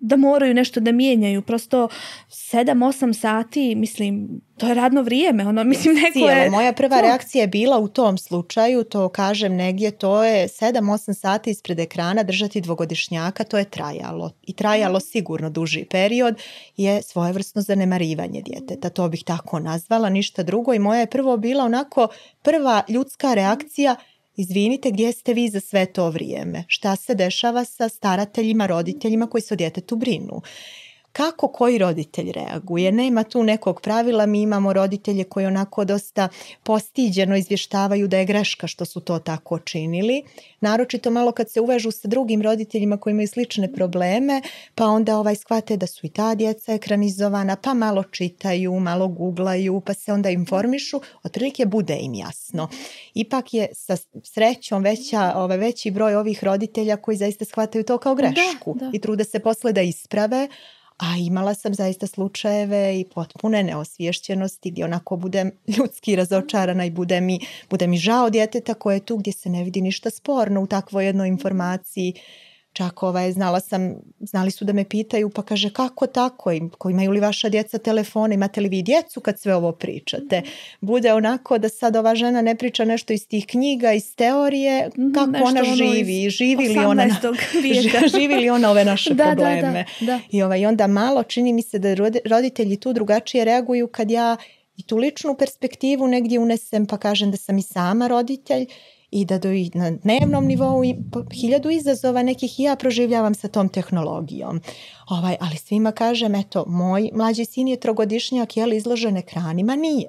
da moraju nešto da mijenjaju. Prosto 7-8 sati, mislim, to je radno vrijeme. Ono, mislim, neko ono, Moja prva reakcija
je bila u tom slučaju, to kažem negdje, to je 7-8 sati ispred ekrana držati dvogodišnjaka, to je trajalo. I trajalo sigurno duži period je svojevrsno zanemarivanje djeteta. To bih tako nazvala, ništa drugo. I moja je prvo bila onako prva ljudska reakcija, izvinite, gdje ste vi za sve to vrijeme? Šta se dešava sa starateljima, roditeljima koji se o djetetu brinu? kako koji roditelj reaguje. Nema tu nekog pravila, mi imamo roditelje koji onako dosta postiđeno izvještavaju da je greška što su to tako činili. Naročito malo kad se uvežu sa drugim roditeljima koji imaju slične probleme, pa onda ovaj shvate da su i ta djeca ekranizovana, pa malo čitaju, malo guglaju, pa se onda informišu, otprilike bude im jasno. Ipak je sa srećom veća, ovaj, veći broj ovih roditelja koji zaista shvataju to kao grešku i trude se posle da isprave, a imala sam zaista slučajeve i potpune neosvješćenosti gdje onako budem ljudski razočarana i bude mi, bude mi žao djeteta koje je tu gdje se ne vidi ništa sporno u takvoj jednoj informaciji Čak ovaj, znala sam, znali su da me pitaju, pa kaže kako tako, imaju li vaša djeca telefone, imate li vi djecu kad sve ovo pričate? Mhm. Bude onako da sad ova žena ne priča nešto iz tih knjiga, iz teorije, mhm, kako ona ono živi, ono živi li ona, živi li ona ove naše da, probleme. Da, da, I ovaj, onda malo čini mi se da roditelji tu drugačije reaguju kad ja i tu ličnu perspektivu negdje unesem pa kažem da sam i sama roditelj i da do, na dnevnom nivou i hiljadu izazova nekih ja proživljavam sa tom tehnologijom. Ovaj, ali svima kažem, eto, moj mlađi sin je trogodišnjak, je li izložen ekranima? Nije.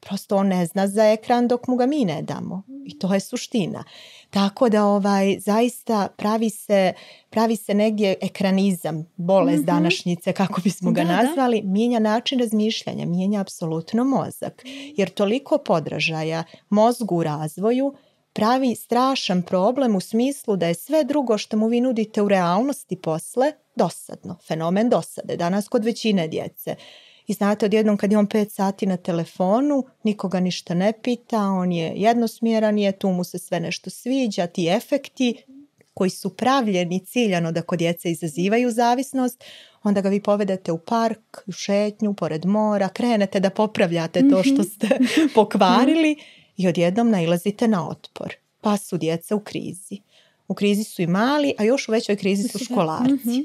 Prosto on ne zna za ekran dok mu ga mi ne damo. I to je suština. Tako da ovaj zaista pravi se, pravi se negdje ekranizam, bolest mhm. današnjice kako bismo ga nazvali, mijenja način razmišljanja, mijenja apsolutno mozak. Jer toliko podražaja mozgu u razvoju pravi strašan problem u smislu da je sve drugo što mu vi nudite u realnosti posle dosadno, fenomen dosade, danas kod većine djece. I znate, odjednom kad je on pet sati na telefonu, nikoga ništa ne pita, on je jednosmjeran, je tu mu se sve nešto sviđa, ti efekti koji su pravljeni ciljano da kod djece izazivaju zavisnost, onda ga vi povedete u park, u šetnju, pored mora, krenete da popravljate to što mhm. ste pokvarili mhm i odjednom nailazite na otpor. Pa su djeca u krizi. U krizi su i mali, a još u većoj krizi su školarci. Mhm.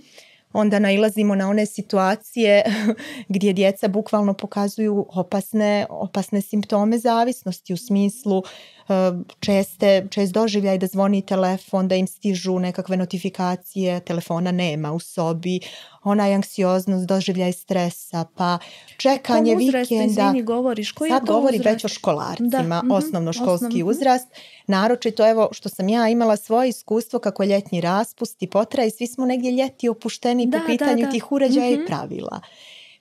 Onda nailazimo na one situacije gdje djeca bukvalno pokazuju opasne, opasne simptome zavisnosti u smislu Eh, česte, čest doživljaj da zvoni telefon, da im stižu nekakve notifikacije, telefona nema u sobi, ona je anksioznost, doživljaj stresa, pa čekanje vikenda.
govoriš, Sad govori već
o školarcima, da. Mhm, osnovnoškolski uzrast. Naročito, evo, što sam ja imala svoje iskustvo kako je ljetni raspust i potraj, svi smo negdje ljeti opušteni da, po pitanju tih uređaja i mhm. pravila.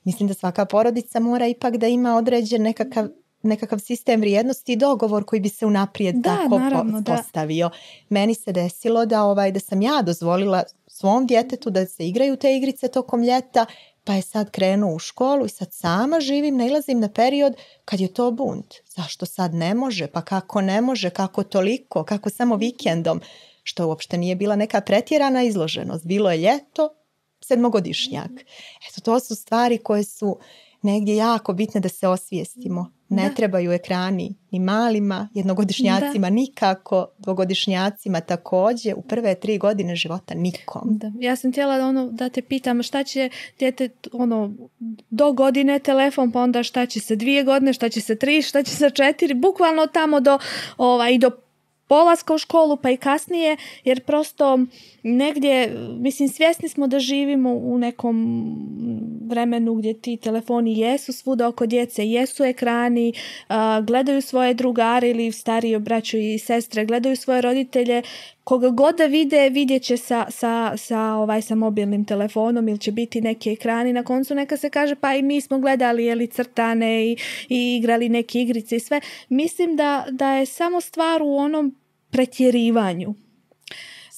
Mislim da svaka porodica mora ipak da ima određen nekakav nekakav sistem vrijednosti i dogovor koji bi se unaprijed da, tako postavio. Meni se desilo da, ovaj, da sam ja dozvolila svom djetetu da se igraju te igrice tokom ljeta, pa je sad krenuo u školu i sad sama živim, nailazim na period kad je to bunt. Zašto sad ne može? Pa kako ne može? Kako toliko? Kako samo vikendom? Što uopšte nije bila neka pretjerana izloženost. Bilo je ljeto, sedmogodišnjak. Eto, to su stvari koje su negdje jako bitne da se osvijestimo. Ne trebaju ekrani ni malima, jednogodišnjacima nikako, dvogodišnjacima također, u prve tri godine života nikom.
Da. Ja sam htjela ono, da te pitam šta će djete ono, do godine telefon, pa onda šta će se dvije godine, šta će se tri, šta će se četiri, bukvalno tamo do, ovaj, do polaska u školu pa i kasnije jer prosto negdje mislim svjesni smo da živimo u nekom vremenu gdje ti telefoni jesu svuda oko djece, jesu ekrani, gledaju svoje drugare ili stariji braću i sestre, gledaju svoje roditelje koga god da vide, vidjet će sa, sa, sa, ovaj, sa mobilnim telefonom ili će biti neki ekrani. Na koncu neka se kaže pa i mi smo gledali je crtane i, i igrali neke igrice i sve. Mislim da, da je samo stvar u onom pretjerivanju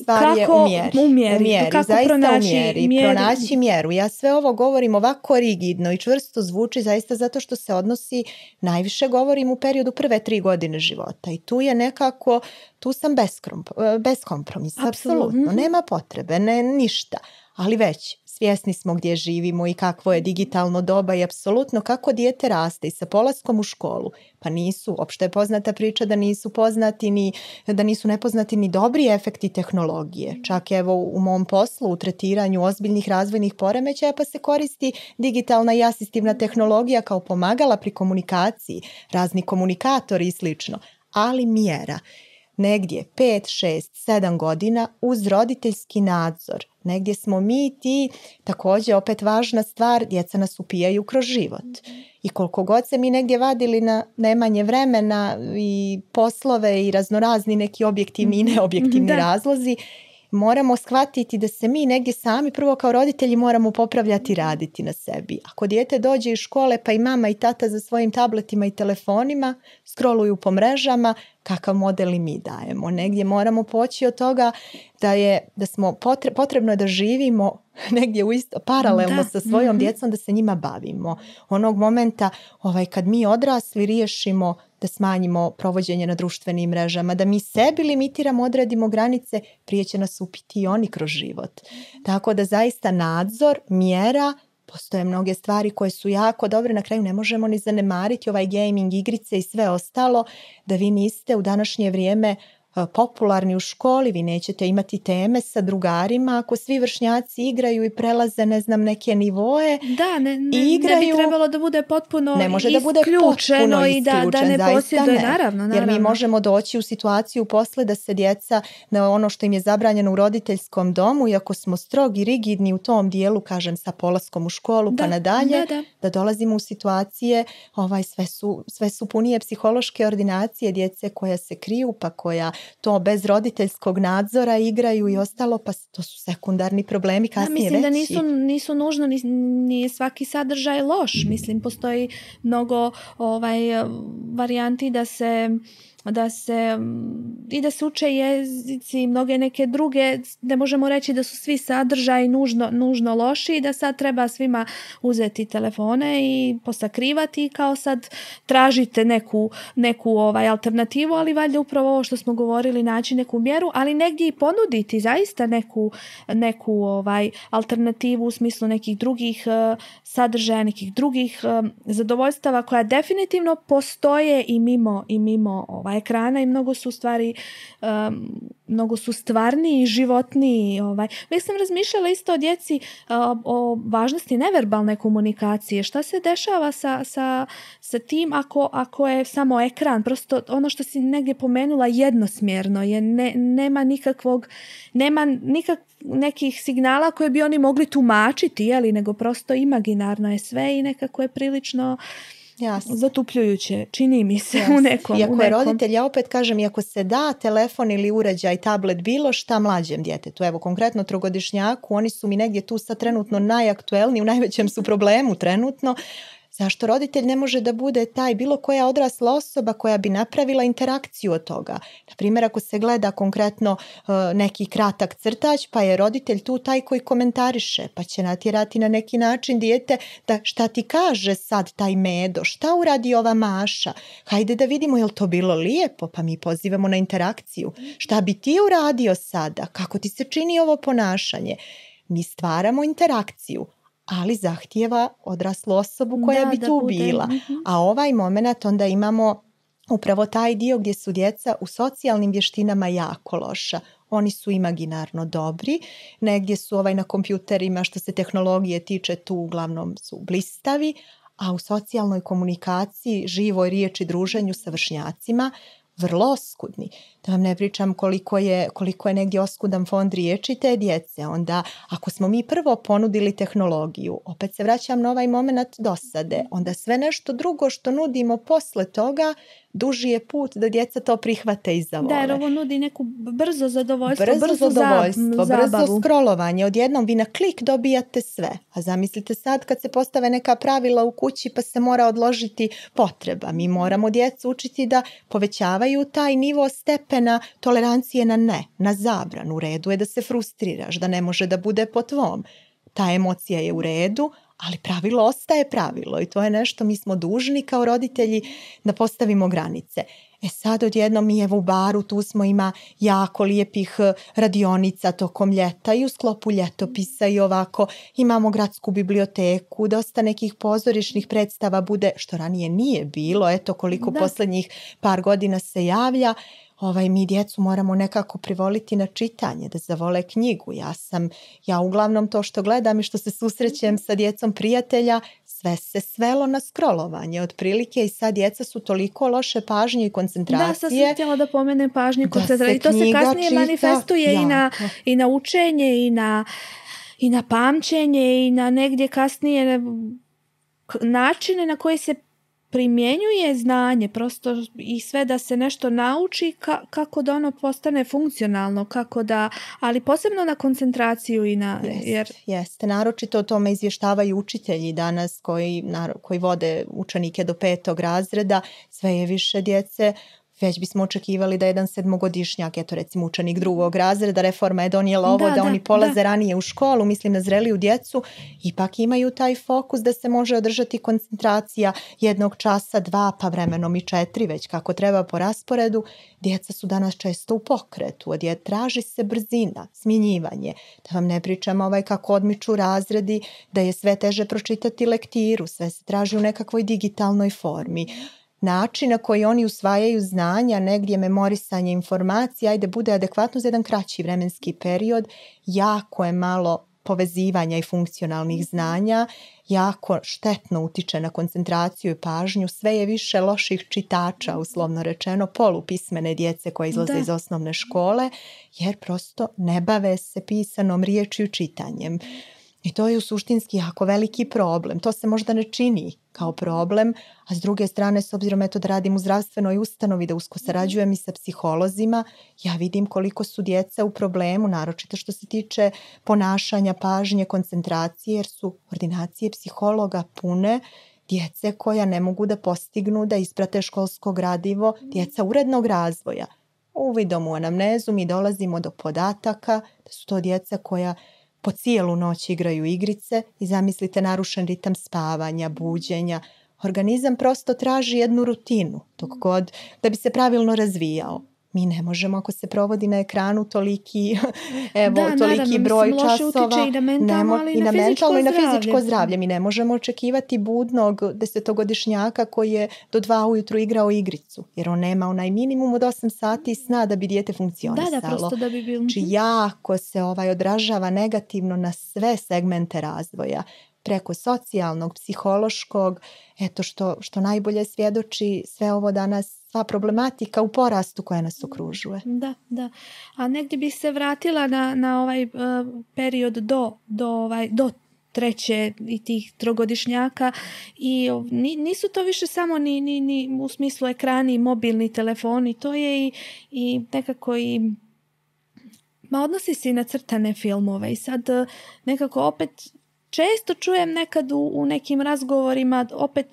stvar je u mjeri. U mjeri, zaista pronaći, u mjeri, Pronaći
mjeru. Ja sve ovo govorim ovako rigidno i čvrsto zvuči zaista zato što se odnosi, najviše govorim u periodu prve tri godine života i tu je nekako, tu sam bez e, kompromisa, apsolutno, nema potrebe, ne, ništa. Ali već Svjesni smo gdje živimo i kakvo je digitalno doba i apsolutno kako dijete raste i sa polaskom u školu. Pa nisu, opšte je poznata priča da nisu poznati ni, da nisu nepoznati ni dobri efekti tehnologije. Čak evo u mom poslu u tretiranju ozbiljnih razvojnih poremećaja pa se koristi digitalna i asistivna tehnologija kao pomagala pri komunikaciji, razni komunikatori i slično, ali mjera negdje 5, 6, 7 godina uz roditeljski nadzor. Negdje smo mi ti, također opet važna stvar, djeca nas upijaju kroz život. Mhm. I koliko god se mi negdje vadili na nemanje vremena i poslove i raznorazni neki objektivni i mhm. neobjektivni razlozi, moramo shvatiti da se mi negdje sami prvo kao roditelji moramo popravljati i raditi na sebi. Ako dijete dođe iz škole pa i mama i tata za svojim tabletima i telefonima scrolluju po mrežama, kakav model i mi dajemo. Negdje moramo poći od toga da je da smo potrebno da živimo negdje u isto paralelno sa svojom mhm. djecom da se njima bavimo. Onog momenta ovaj kad mi odrasli riješimo da smanjimo provođenje na društvenim mrežama, da mi sebi limitiramo, odredimo granice, prije će nas upiti i oni kroz život. Tako da zaista nadzor, mjera, postoje mnoge stvari koje su jako dobre, na kraju ne možemo ni zanemariti ovaj gaming, igrice i sve ostalo, da vi niste u današnje vrijeme E, popularni u školi, vi nećete imati teme sa drugarima, ako svi vršnjaci igraju i prelaze ne znam neke nivoe. Da, ne, igraju, ne bi trebalo da bude potpuno
ne može da bude potpuno i da, da ne posjeduje, naravno, Jer mi možemo
doći u situaciju posle da se djeca na ono što im je zabranjeno u roditeljskom domu, iako smo strogi, rigidni u tom dijelu, kažem, sa polaskom u školu pa nadalje, da, da. da dolazimo u situacije, ovaj, sve su, sve su punije psihološke ordinacije djece koja se kriju, pa koja to bez roditeljskog nadzora igraju i ostalo, pa to su sekundarni problemi kasnije Mislim da nisu,
nisu nužno, nije svaki sadržaj loš. Mislim, postoji mnogo ovaj varijanti da se da se mm, i da se uče jezici i mnoge neke druge, ne možemo reći da su svi sadržaji nužno, nužno loši i da sad treba svima uzeti telefone i posakrivati kao sad tražite neku, neku ovaj alternativu, ali valjda upravo ovo što smo govorili naći neku mjeru, ali negdje i ponuditi zaista neku, neku ovaj alternativu u smislu nekih drugih eh, sadržaja, nekih drugih eh, zadovoljstava koja definitivno postoje i mimo i mimo ovaj ekrana i mnogo su stvari mnogo su stvarniji i životniji ovaj već sam razmišljala isto o djeci eh, o, važnosti neverbalne komunikacije šta se dešava sa, sa, sa tim ako, ako je samo ekran prosto ono što si negdje pomenula jednosmjerno je ne, nema nikakvog nema nikak, nekih signala koje bi oni mogli tumačiti ali nego prosto imaginarno je sve i nekako je prilično Jasno. Zatupljujuće, čini mi se u nekom. je roditelj,
ja opet kažem, iako se da telefon ili uređaj, tablet, bilo šta mlađem djetetu, evo konkretno trogodišnjaku, oni su mi negdje tu sad trenutno najaktuelniji, u najvećem su problemu trenutno, Zašto roditelj ne može da bude taj bilo koja odrasla osoba koja bi napravila interakciju od toga? Na primjer, ako se gleda konkretno e, neki kratak crtač, pa je roditelj tu taj koji komentariše, pa će natjerati na neki način dijete da šta ti kaže sad taj medo, šta uradi ova maša, hajde da vidimo je li to bilo lijepo, pa mi pozivamo na interakciju, šta bi ti uradio sada, kako ti se čini ovo ponašanje? Mi stvaramo interakciju, ali zahtjeva odraslu osobu koja bi tu bila. Mhm. A ovaj moment onda imamo upravo taj dio gdje su djeca u socijalnim vještinama jako loša. Oni su imaginarno dobri, negdje su ovaj na kompjuterima što se tehnologije tiče tu uglavnom su blistavi, a u socijalnoj komunikaciji, živoj riječi, druženju sa vršnjacima vrlo oskudni da vam ne pričam koliko je, koliko je negdje oskudan fond riječi te djece. Onda ako smo mi prvo ponudili tehnologiju, opet se vraćam na ovaj moment dosade, onda sve nešto drugo što nudimo posle toga duži je put da djeca to prihvate i zavole. Da, jer ovo
nudi neku brzo zadovoljstvo, brzo, zadovoljstvo, brzo
skrolovanje. Odjednom vi na klik dobijate sve. A zamislite sad kad se postave neka pravila u kući pa se mora odložiti potreba. Mi moramo djecu učiti da povećavaju taj nivo stepe na tolerancije na ne, na zabranu. U redu je da se frustriraš, da ne može da bude po tvom. Ta emocija je u redu, ali pravilo ostaje pravilo i to je nešto mi smo dužni kao roditelji da postavimo granice. E sad odjednom, mi je u baru tu smo ima jako lijepih eh, radionica tokom ljeta i u sklopu ljetopisa i ovako imamo gradsku biblioteku, dosta nekih pozorišnih predstava bude što ranije nije bilo, eto koliko da. posljednjih par godina se javlja ovaj, mi djecu moramo nekako privoliti na čitanje, da zavole knjigu. Ja sam, ja uglavnom to što gledam i što se susrećem mhm. sa djecom prijatelja, sve se svelo na skrolovanje. otprilike i sad djeca su toliko loše pažnje i koncentracije. Da, sam htjela
da pomene pažnju koncentracije. to se kasnije manifestuje i, na, i učenje i na, i na pamćenje i na negdje kasnije načine na koje se primjenjuje znanje prosto i sve da se nešto nauči kako da ono postane funkcionalno kako da ali posebno na koncentraciju i na jest, jer jeste naročito o tome izvještavaju učitelji danas
koji koji vode učenike do petog razreda sve je više djece već bismo očekivali da jedan sedmogodišnjak, eto recimo učenik drugog razreda, reforma je donijela ovo, da, oni polaze ranije u školu, mislim na zreliju djecu, ipak imaju taj fokus da se može održati koncentracija jednog časa, dva, pa vremenom i četiri, već kako treba po rasporedu. Djeca su danas često u pokretu, odje traži se brzina, smjenjivanje. Da vam ne pričam ovaj kako odmiču razredi, da je sve teže pročitati lektiru, sve se traži u nekakvoj digitalnoj formi način na koji oni usvajaju znanja, negdje memorisanje informacija ajde bude adekvatno za jedan kraći vremenski period, jako je malo povezivanja i funkcionalnih mhm. znanja, jako štetno utiče na koncentraciju i pažnju, sve je više loših čitača, mhm. uslovno rečeno, polupismene djece koje izlaze iz osnovne škole, jer prosto ne bave se pisanom riječju čitanjem. Mhm. I to je u suštinski jako veliki problem. To se možda ne čini kao problem, a s druge strane, s obzirom eto da radim u zdravstvenoj ustanovi, da usko sarađujem i sa psiholozima, ja vidim koliko su djeca u problemu, naročito što se tiče ponašanja, pažnje, koncentracije, jer su ordinacije psihologa pune djece koja ne mogu da postignu da isprate školsko gradivo, mhm. djeca urednog razvoja. Uvidom u anamnezu mi dolazimo do podataka da su to djeca koja po cijelu noć igraju igrice i zamislite narušen ritam spavanja, buđenja. Organizam prosto traži jednu rutinu dok god da bi se pravilno razvijao mi ne možemo ako se provodi na ekranu toliki, evo, toliki broj časova. i na mentalno, i na, mentalno i na fizičko zdravlje. Mi ne možemo očekivati budnog desetogodišnjaka koji je do dva ujutru igrao igricu, jer on nema onaj minimum od osam sati sna da bi dijete funkcionisalo. Da, da, prosto da
bi Či znači, mhm.
jako se ovaj odražava negativno na sve segmente razvoja preko socijalnog, psihološkog, eto što, što najbolje svjedoči sve ovo danas sva problematika u porastu koja nas okružuje.
Da, da. A negdje bi se vratila na, na ovaj e, period do, do, ovaj, do treće i tih trogodišnjaka i nisu to više samo ni, ni, ni u smislu ekrani, mobilni telefoni, to je i, i nekako i Ma odnosi se i na crtane filmove i sad e, nekako opet često čujem nekad u, u nekim razgovorima opet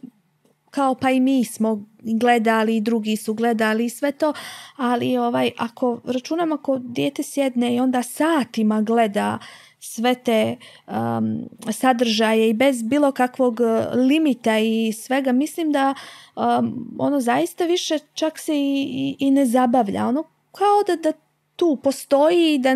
kao pa i mi smo gledali, i drugi su gledali i sve to, ali ovaj, ako računamo ako dijete sjedne i onda satima gleda sve te um, sadržaje i bez bilo kakvog uh, limita i svega, mislim da um, ono zaista više čak se i, i, i ne zabavlja. Ono kao da, da tu postoji i da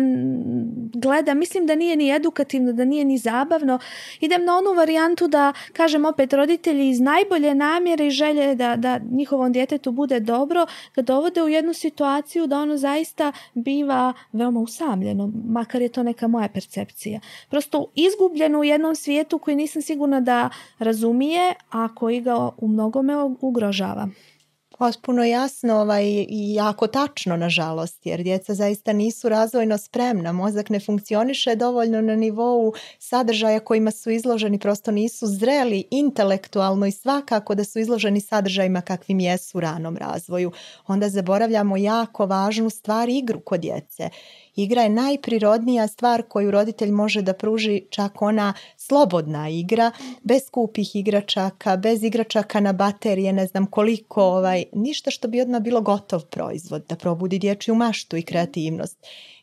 gleda, mislim da nije ni edukativno, da nije ni zabavno. Idem na onu varijantu da, kažem opet, roditelji iz najbolje namjere i želje da, da njihovom djetetu bude dobro, kad dovode u jednu situaciju da ono zaista biva veoma usamljeno, makar je to neka moja percepcija. Prosto izgubljeno u jednom svijetu koji nisam sigurna da razumije, a koji ga u mnogome ugrožava potpuno jasno ovaj,
i jako tačno, nažalost, jer djeca zaista nisu razvojno spremna. Mozak ne funkcioniše dovoljno na nivou sadržaja kojima su izloženi, prosto nisu zreli intelektualno i svakako da su izloženi sadržajima kakvim jesu u ranom razvoju. Onda zaboravljamo jako važnu stvar igru kod djece Igra je najprirodnija stvar koju roditelj može da pruži čak ona slobodna igra, bez skupih igračaka, bez igračaka na baterije, ne znam koliko, mhm. ovaj, ništa što bi odmah bilo gotov proizvod, da probudi dječju maštu i kreativnost.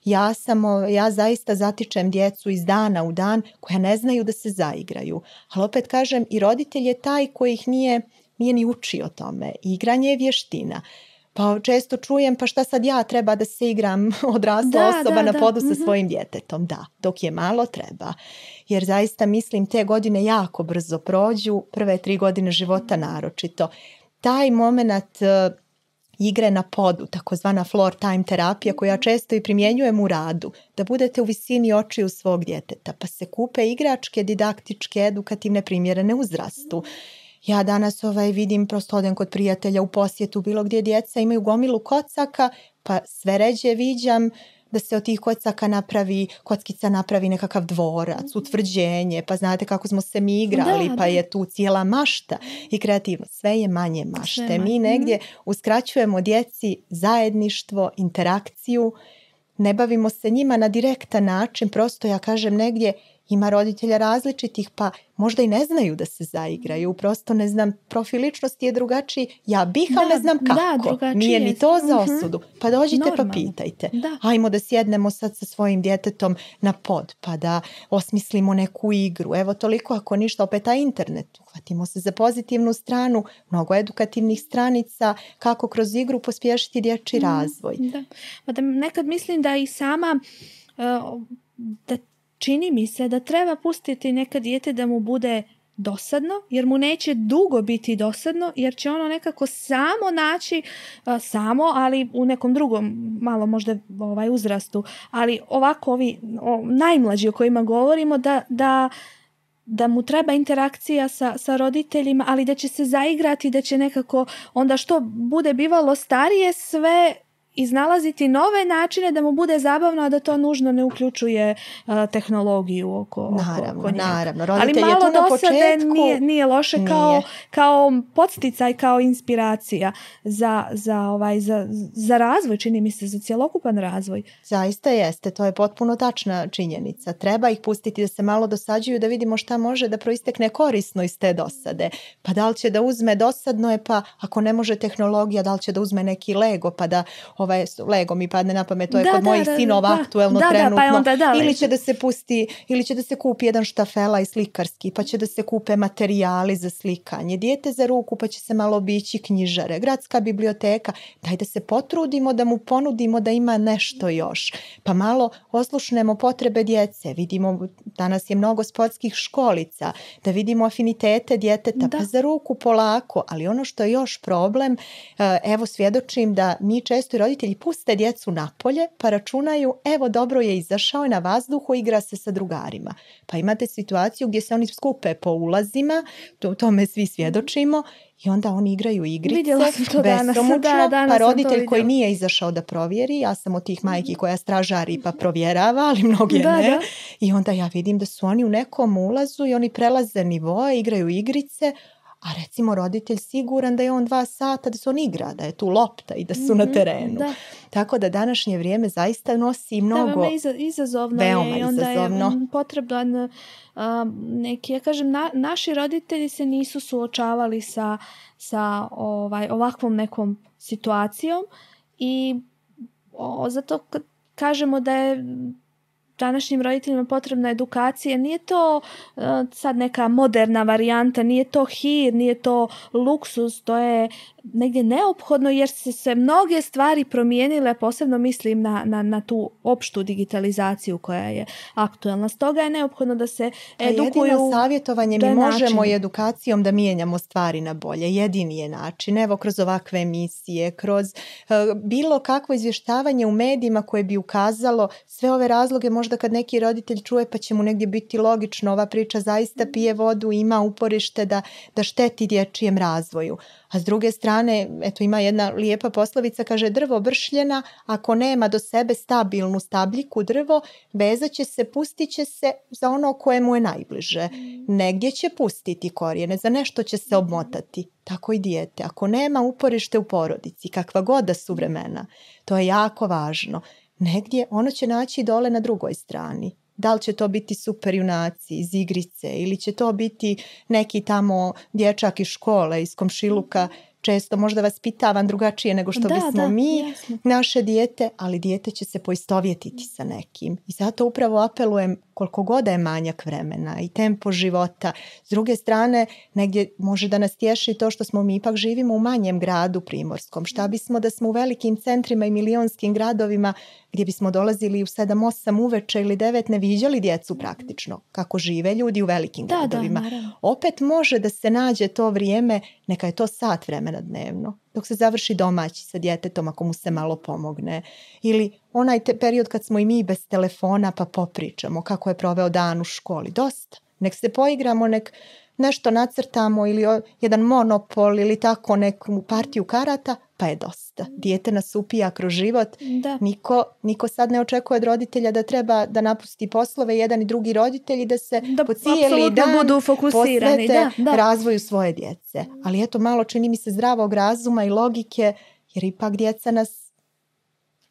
Ja, sam, ja zaista zatičem djecu iz dana u dan koja ne znaju da se zaigraju. Ali opet kažem, i roditelj je taj koji ih nije nije ni učio tome. Igranje je vještina pa često čujem pa šta sad ja treba da se igram odrasla osoba na podu sa mhm. svojim djetetom. Da, dok je malo treba. Jer zaista mislim te godine jako brzo prođu, prve tri godine života naročito. Taj moment e, igre na podu, takozvana floor time terapija koju ja mhm. često i primjenjujem u radu, da budete u visini očiju svog djeteta, pa se kupe igračke, didaktičke, edukativne primjerene uzrastu. Mhm. Ja danas ovaj vidim, prosto odem kod prijatelja u posjetu, bilo gdje djeca imaju gomilu kocaka, pa sve ređe viđam da se od tih kocaka napravi, kockica napravi nekakav dvorac, mhm. utvrđenje, pa znate kako smo se mi igrali, pa je tu cijela mašta i kreativnost. Sve je manje mašte. mi mhm. negdje uskraćujemo djeci zajedništvo, interakciju, ne bavimo se njima na direktan način, prosto ja kažem negdje ima roditelja različitih pa možda i ne znaju da se zaigraju, prosto ne znam, profil ličnosti je drugačiji, ja bih, ali ne znam kako, nije ni to za mhm. osudu, pa dođite pa pitajte, da. ajmo da sjednemo sad sa svojim djetetom na pod, pa da osmislimo neku igru, evo toliko ako ništa, opet a internet, uhvatimo se za pozitivnu stranu, mnogo edukativnih stranica, kako kroz igru pospješiti dječji mhm, razvoj.
Pa da. nekad mislim da i sama... E, da Čini mi se da treba pustiti neka dijete da mu bude dosadno, jer mu neće dugo biti dosadno, jer će ono nekako samo naći, samo, ali u nekom drugom, malo možda ovaj uzrastu, ali ovako ovi najmlađi o kojima govorimo, da, da, da mu treba interakcija sa, sa roditeljima, ali da će se zaigrati, da će nekako onda što bude bivalo starije sve iznalaziti nove načine da mu bude zabavno, a da to nužno ne uključuje e, tehnologiju oko, naravno, Naravno, Ali malo dosade nije, nije loše Kao, kao podsticaj, kao inspiracija za, za, ovaj, za, za razvoj, čini mi se, za cjelokupan razvoj. Zaista jeste, to je potpuno tačna činjenica.
Treba ih pustiti da se malo dosađuju, da vidimo šta može da proistekne korisno iz te dosade. Pa da li će da uzme dosadno je, pa ako ne može tehnologija, da li će da uzme neki Lego, pa da ovaj Lego mi padne na pamet, to je da, kod da, mojih da, sinova aktuelno pa trenutno. ili će da se pusti, ili će da se kupi jedan štafela i slikarski, pa će da se kupe materijali za slikanje, dijete za ruku, pa će se malo obići knjižare, gradska biblioteka. Daj da se potrudimo, da mu ponudimo da ima nešto još. Pa malo oslušnemo potrebe djece. Vidimo, danas je mnogo sportskih školica, da vidimo afinitete djeteta, pa za ruku polako. Ali ono što je još problem, eh, evo svjedočim da mi često i roditelji puste djecu napolje pa računaju evo dobro je izašao je na vazduhu igra se sa drugarima. Pa imate situaciju gdje se oni skupe po ulazima, to, tome svi mhm. svjedočimo i onda oni igraju igrice besomučno, da, pa danas pa roditelj koji nije izašao da provjeri, ja sam od tih majki mhm. koja stražari pa provjerava, ali mnogi da, ne, i onda ja vidim da su oni u nekom ulazu i oni prelaze nivoe, igraju igrice, a recimo roditelj siguran da je on dva sata, da se on igra, da je tu lopta i da su na mhm, terenu. Tako da današnje vrijeme zaista nosi mnogo... Da, veoma
izazovno je i onda je potreban neki, ja kažem, naši roditelji se nisu suočavali sa, ovaj, ovakvom nekom situacijom i zato kažemo da je današnjim roditeljima potrebna edukacija. Nije to e, sad neka moderna varijanta, nije to hir, nije to luksus, to je negdje neophodno jer su se mnoge stvari promijenile, posebno mislim na, na, na tu opštu digitalizaciju koja je aktualna. Stoga je neophodno da se pa edukuju. jedino savjetovanje mi možemo i edukacijom da
mijenjamo stvari na bolje. Jedini je način. Evo kroz ovakve emisije, kroz eh, bilo kakvo izvještavanje u medijima koje bi ukazalo sve ove razloge možda kad neki roditelj čuje pa će mu negdje biti logično ova priča zaista pije vodu, ima uporište da, da šteti dječijem razvoju. A s druge strane strane, eto ima jedna lijepa poslovica, kaže drvo bršljena, ako nema do sebe stabilnu stabljiku drvo, vezat će se, pustit će se za ono koje mu je najbliže. Mm. Negdje će pustiti korijene, za nešto će se mm-hmm. obmotati. Tako i dijete. Ako nema uporište u porodici, kakva god da su vremena, to je jako važno. Negdje ono će naći dole na drugoj strani da li će to biti junaci iz igrice ili će to biti neki tamo dječak iz škole, iz komšiluka, mm-hmm često možda vas pitavan drugačije nego što da, bismo mi, naše dijete, ali dijete će se poistovjetiti sa nekim. I zato upravo apelujem koliko god je manjak vremena i tempo života. S druge strane, negdje može da nas tješi to što smo mi ipak živimo u manjem gradu primorskom. Šta bismo da smo u velikim centrima i milionskim gradovima gdje bismo dolazili u 7-8 uveče ili 9 ne viđali djecu praktično kako žive ljudi u velikim gradovima. Opet može da se nađe to vrijeme, neka je to sat vremena dnevno dok se završi domaći sa djetetom ako mu se malo pomogne. Ili onaj te period kad smo i mi bez telefona pa popričamo kako je proveo dan u školi. Dosta. Nek se poigramo, nek nešto nacrtamo ili jedan monopol ili tako neku partiju karata, pa je dosta. Dijete nas upija kroz život. Da. Niko, niko sad ne očekuje od roditelja da treba da napusti poslove jedan i drugi roditelj i da se da, po cijeli dan budu fokusirani. da. razvoju svoje djece. Ali eto malo čini mi se zdravog razuma i logike jer ipak djeca nas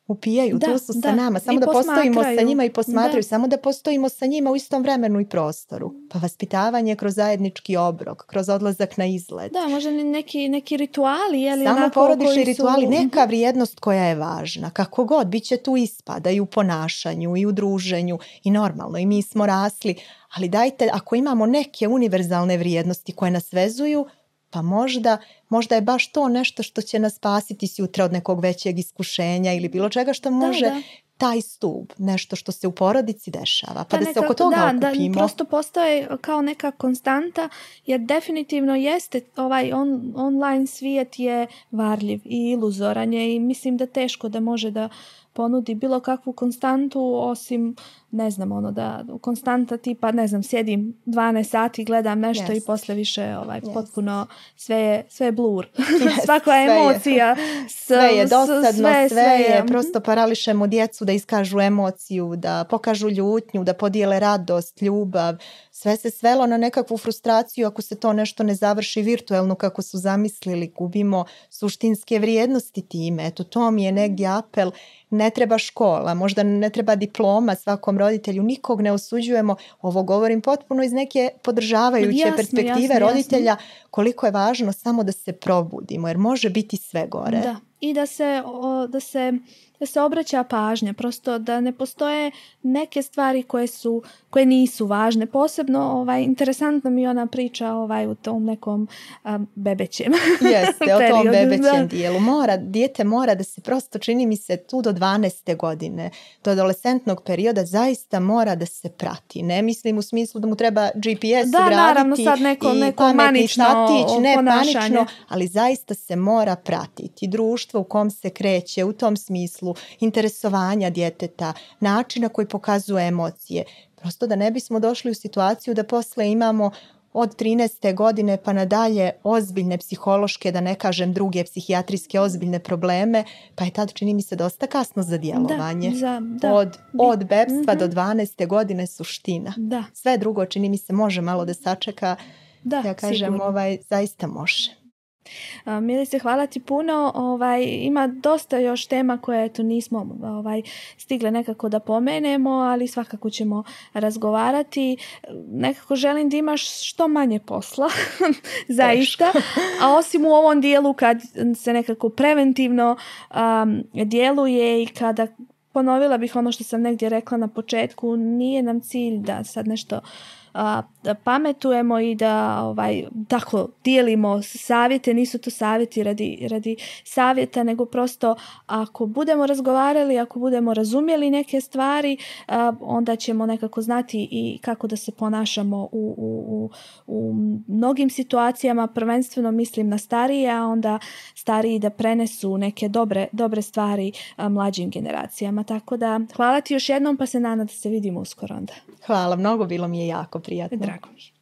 upijaju da, su da. sa nama, samo da postojimo sa njima i posmatraju, samo da postojimo sa njima u istom vremenu i prostoru. Pa vaspitavanje kroz zajednički obrok, kroz odlazak na izlet.
Da, možda neki, neki rituali. li samo porodični rituali, mhm. neka
vrijednost koja je važna. Kako god, bit će tu ispada i u ponašanju i u druženju i normalno i mi smo rasli. Ali dajte, ako imamo neke univerzalne vrijednosti koje nas vezuju, pa možda, možda je baš to nešto što će nas spasiti sutra od nekog većeg iskušenja ili bilo čega što može taj stup, nešto što se u porodici dešava, pa da, se oko toga da, okupimo. Da, prosto
postoje kao neka konstanta, jer definitivno jeste ovaj on, online svijet je varljiv i iluzoran je i mislim da teško da može da ponudi bilo kakvu konstantu osim, ne znam, ono da konstanta tipa, ne znam, sjedim 12 sati, gledam nešto i posle više ovaj, potpuno sve je, sve blur. Svaka emocija. Je. Sve je dosadno, sve, je. Mhm. Prosto
parališemo djecu da iskažu emociju, da pokažu ljutnju, da podijele radost, ljubav sve se svelo na nekakvu frustraciju ako se to nešto ne završi virtuelno kako su zamislili, gubimo suštinske vrijednosti time. Eto, to mi je negdje apel, ne treba škola, možda ne treba diploma svakom roditelju, nikog ne osuđujemo. Ovo govorim potpuno iz neke podržavajuće perspektive roditelja koliko je važno samo da se probudimo jer može biti sve gore
i da se, da se, da se obraća pažnja, prosto da ne postoje neke stvari koje, su, koje nisu važne. Posebno ovaj, interesantno mi ona priča ovaj, u tom nekom a, um, bebećem. Jeste, o tom bebećem dijelu. Mora, dijete mora da se prosto
čini mi se tu do 12. godine, do adolescentnog perioda zaista mora da se prati. Ne mislim u smislu da mu treba GPS da, naravno, sad neko, neko i pametni ne panično, ali zaista se mora pratiti. Društvo u kom se kreće, u tom smislu interesovanja djeteta, načina koji pokazuje emocije. Prosto da ne bismo došli u situaciju da posle imamo od 13. godine pa nadalje ozbiljne psihološke, da ne kažem druge psihijatrijske ozbiljne probleme, pa je tad čini mi se dosta kasno za djelovanje. Od, od bebstva mhm. do 12. godine suština. Da. Sve drugo čini mi se može malo da sačeka, da, ja kažem ovaj, zaista može
se, hvala ti puno. Ovaj, ima dosta još tema koje tu nismo ovaj, stigle nekako da pomenemo, ali svakako ćemo razgovarati. Nekako želim da imaš što manje posla, zaista. A osim u ovom dijelu kad se nekako preventivno um, djeluje i kada ponovila bih ono što sam negdje rekla na početku, nije nam cilj da sad nešto a, pametujemo i da ovaj, tako dijelimo savjete, nisu to savjeti radi, radi savjeta, nego prosto ako budemo razgovarali, ako budemo razumjeli neke stvari, onda ćemo nekako znati i kako da se ponašamo u, u, u mnogim situacijama, prvenstveno mislim na starije, a onda stariji da prenesu neke dobre, dobre stvari mlađim generacijama. Tako da hvala ti još jednom pa se nadam da se vidimo uskoro onda. Hvala,
mnogo bilo mi je jako prijatno. Drago.
miracles.